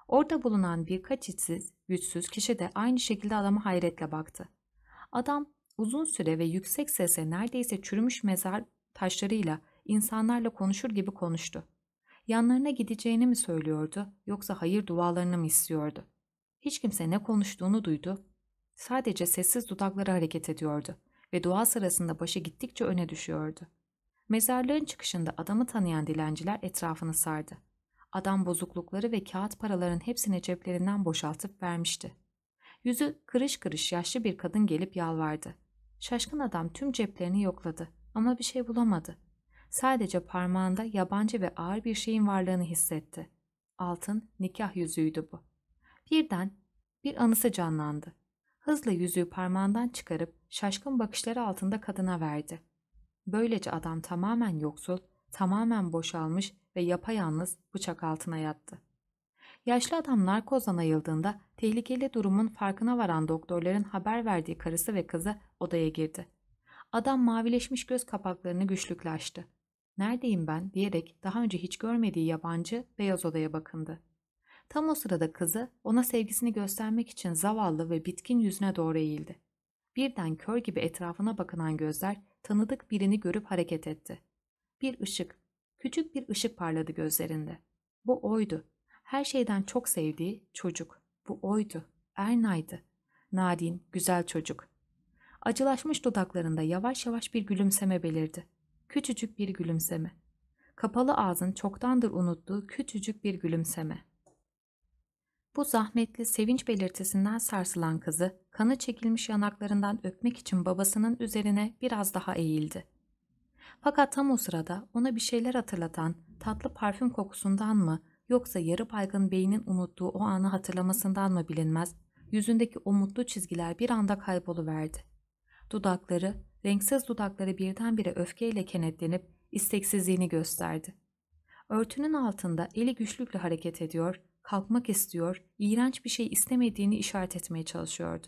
Orada bulunan birkaç içsiz, güçsüz kişi de aynı şekilde adama hayretle baktı. Adam uzun süre ve yüksek sesle neredeyse çürümüş mezar taşlarıyla insanlarla konuşur gibi konuştu yanlarına gideceğini mi söylüyordu yoksa hayır dualarını mı istiyordu? Hiç kimse ne konuştuğunu duydu. Sadece sessiz dudakları hareket ediyordu ve dua sırasında başı gittikçe öne düşüyordu. Mezarlığın çıkışında adamı tanıyan dilenciler etrafını sardı. Adam bozuklukları ve kağıt paraların hepsini ceplerinden boşaltıp vermişti. Yüzü kırış kırış yaşlı bir kadın gelip yalvardı. Şaşkın adam tüm ceplerini yokladı ama bir şey bulamadı. Sadece parmağında yabancı ve ağır bir şeyin varlığını hissetti. Altın nikah yüzüğüydü bu. Birden bir anısı canlandı. Hızla yüzüğü parmağından çıkarıp şaşkın bakışları altında kadına verdi. Böylece adam tamamen yoksul, tamamen boşalmış ve yapayalnız bıçak altına yattı. Yaşlı adam narkozdan ayıldığında tehlikeli durumun farkına varan doktorların haber verdiği karısı ve kızı odaya girdi. Adam mavileşmiş göz kapaklarını güçlükle açtı neredeyim ben diyerek daha önce hiç görmediği yabancı beyaz odaya bakındı. Tam o sırada kızı ona sevgisini göstermek için zavallı ve bitkin yüzüne doğru eğildi. Birden kör gibi etrafına bakınan gözler tanıdık birini görüp hareket etti. Bir ışık, küçük bir ışık parladı gözlerinde. Bu oydu. Her şeyden çok sevdiği çocuk. Bu oydu. Erna'ydı. Nadin, güzel çocuk. Acılaşmış dudaklarında yavaş yavaş bir gülümseme belirdi. Küçücük bir gülümseme. Kapalı ağzın çoktandır unuttuğu küçücük bir gülümseme. Bu zahmetli sevinç belirtisinden sarsılan kızı kanı çekilmiş yanaklarından öpmek için babasının üzerine biraz daha eğildi. Fakat tam o sırada ona bir şeyler hatırlatan tatlı parfüm kokusundan mı yoksa yarı baygın beynin unuttuğu o anı hatırlamasından mı bilinmez yüzündeki o mutlu çizgiler bir anda kayboluverdi. Dudakları renksiz dudakları birdenbire öfkeyle kenetlenip isteksizliğini gösterdi. Örtünün altında eli güçlükle hareket ediyor, kalkmak istiyor, iğrenç bir şey istemediğini işaret etmeye çalışıyordu.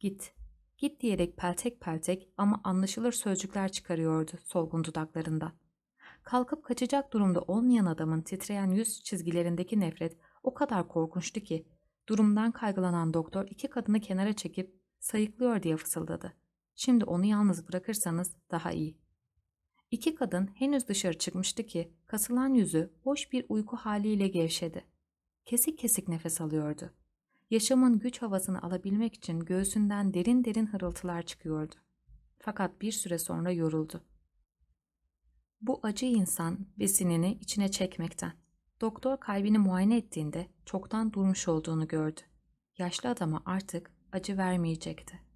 Git, git diyerek peltek peltek ama anlaşılır sözcükler çıkarıyordu solgun dudaklarından. Kalkıp kaçacak durumda olmayan adamın titreyen yüz çizgilerindeki nefret o kadar korkunçtu ki durumdan kaygılanan doktor iki kadını kenara çekip sayıklıyor diye fısıldadı. Şimdi onu yalnız bırakırsanız daha iyi. İki kadın henüz dışarı çıkmıştı ki kasılan yüzü boş bir uyku haliyle gevşedi. Kesik kesik nefes alıyordu. Yaşamın güç havasını alabilmek için göğsünden derin derin hırıltılar çıkıyordu. Fakat bir süre sonra yoruldu. Bu acı insan besinini içine çekmekten. Doktor kalbini muayene ettiğinde çoktan durmuş olduğunu gördü. Yaşlı adama artık acı vermeyecekti.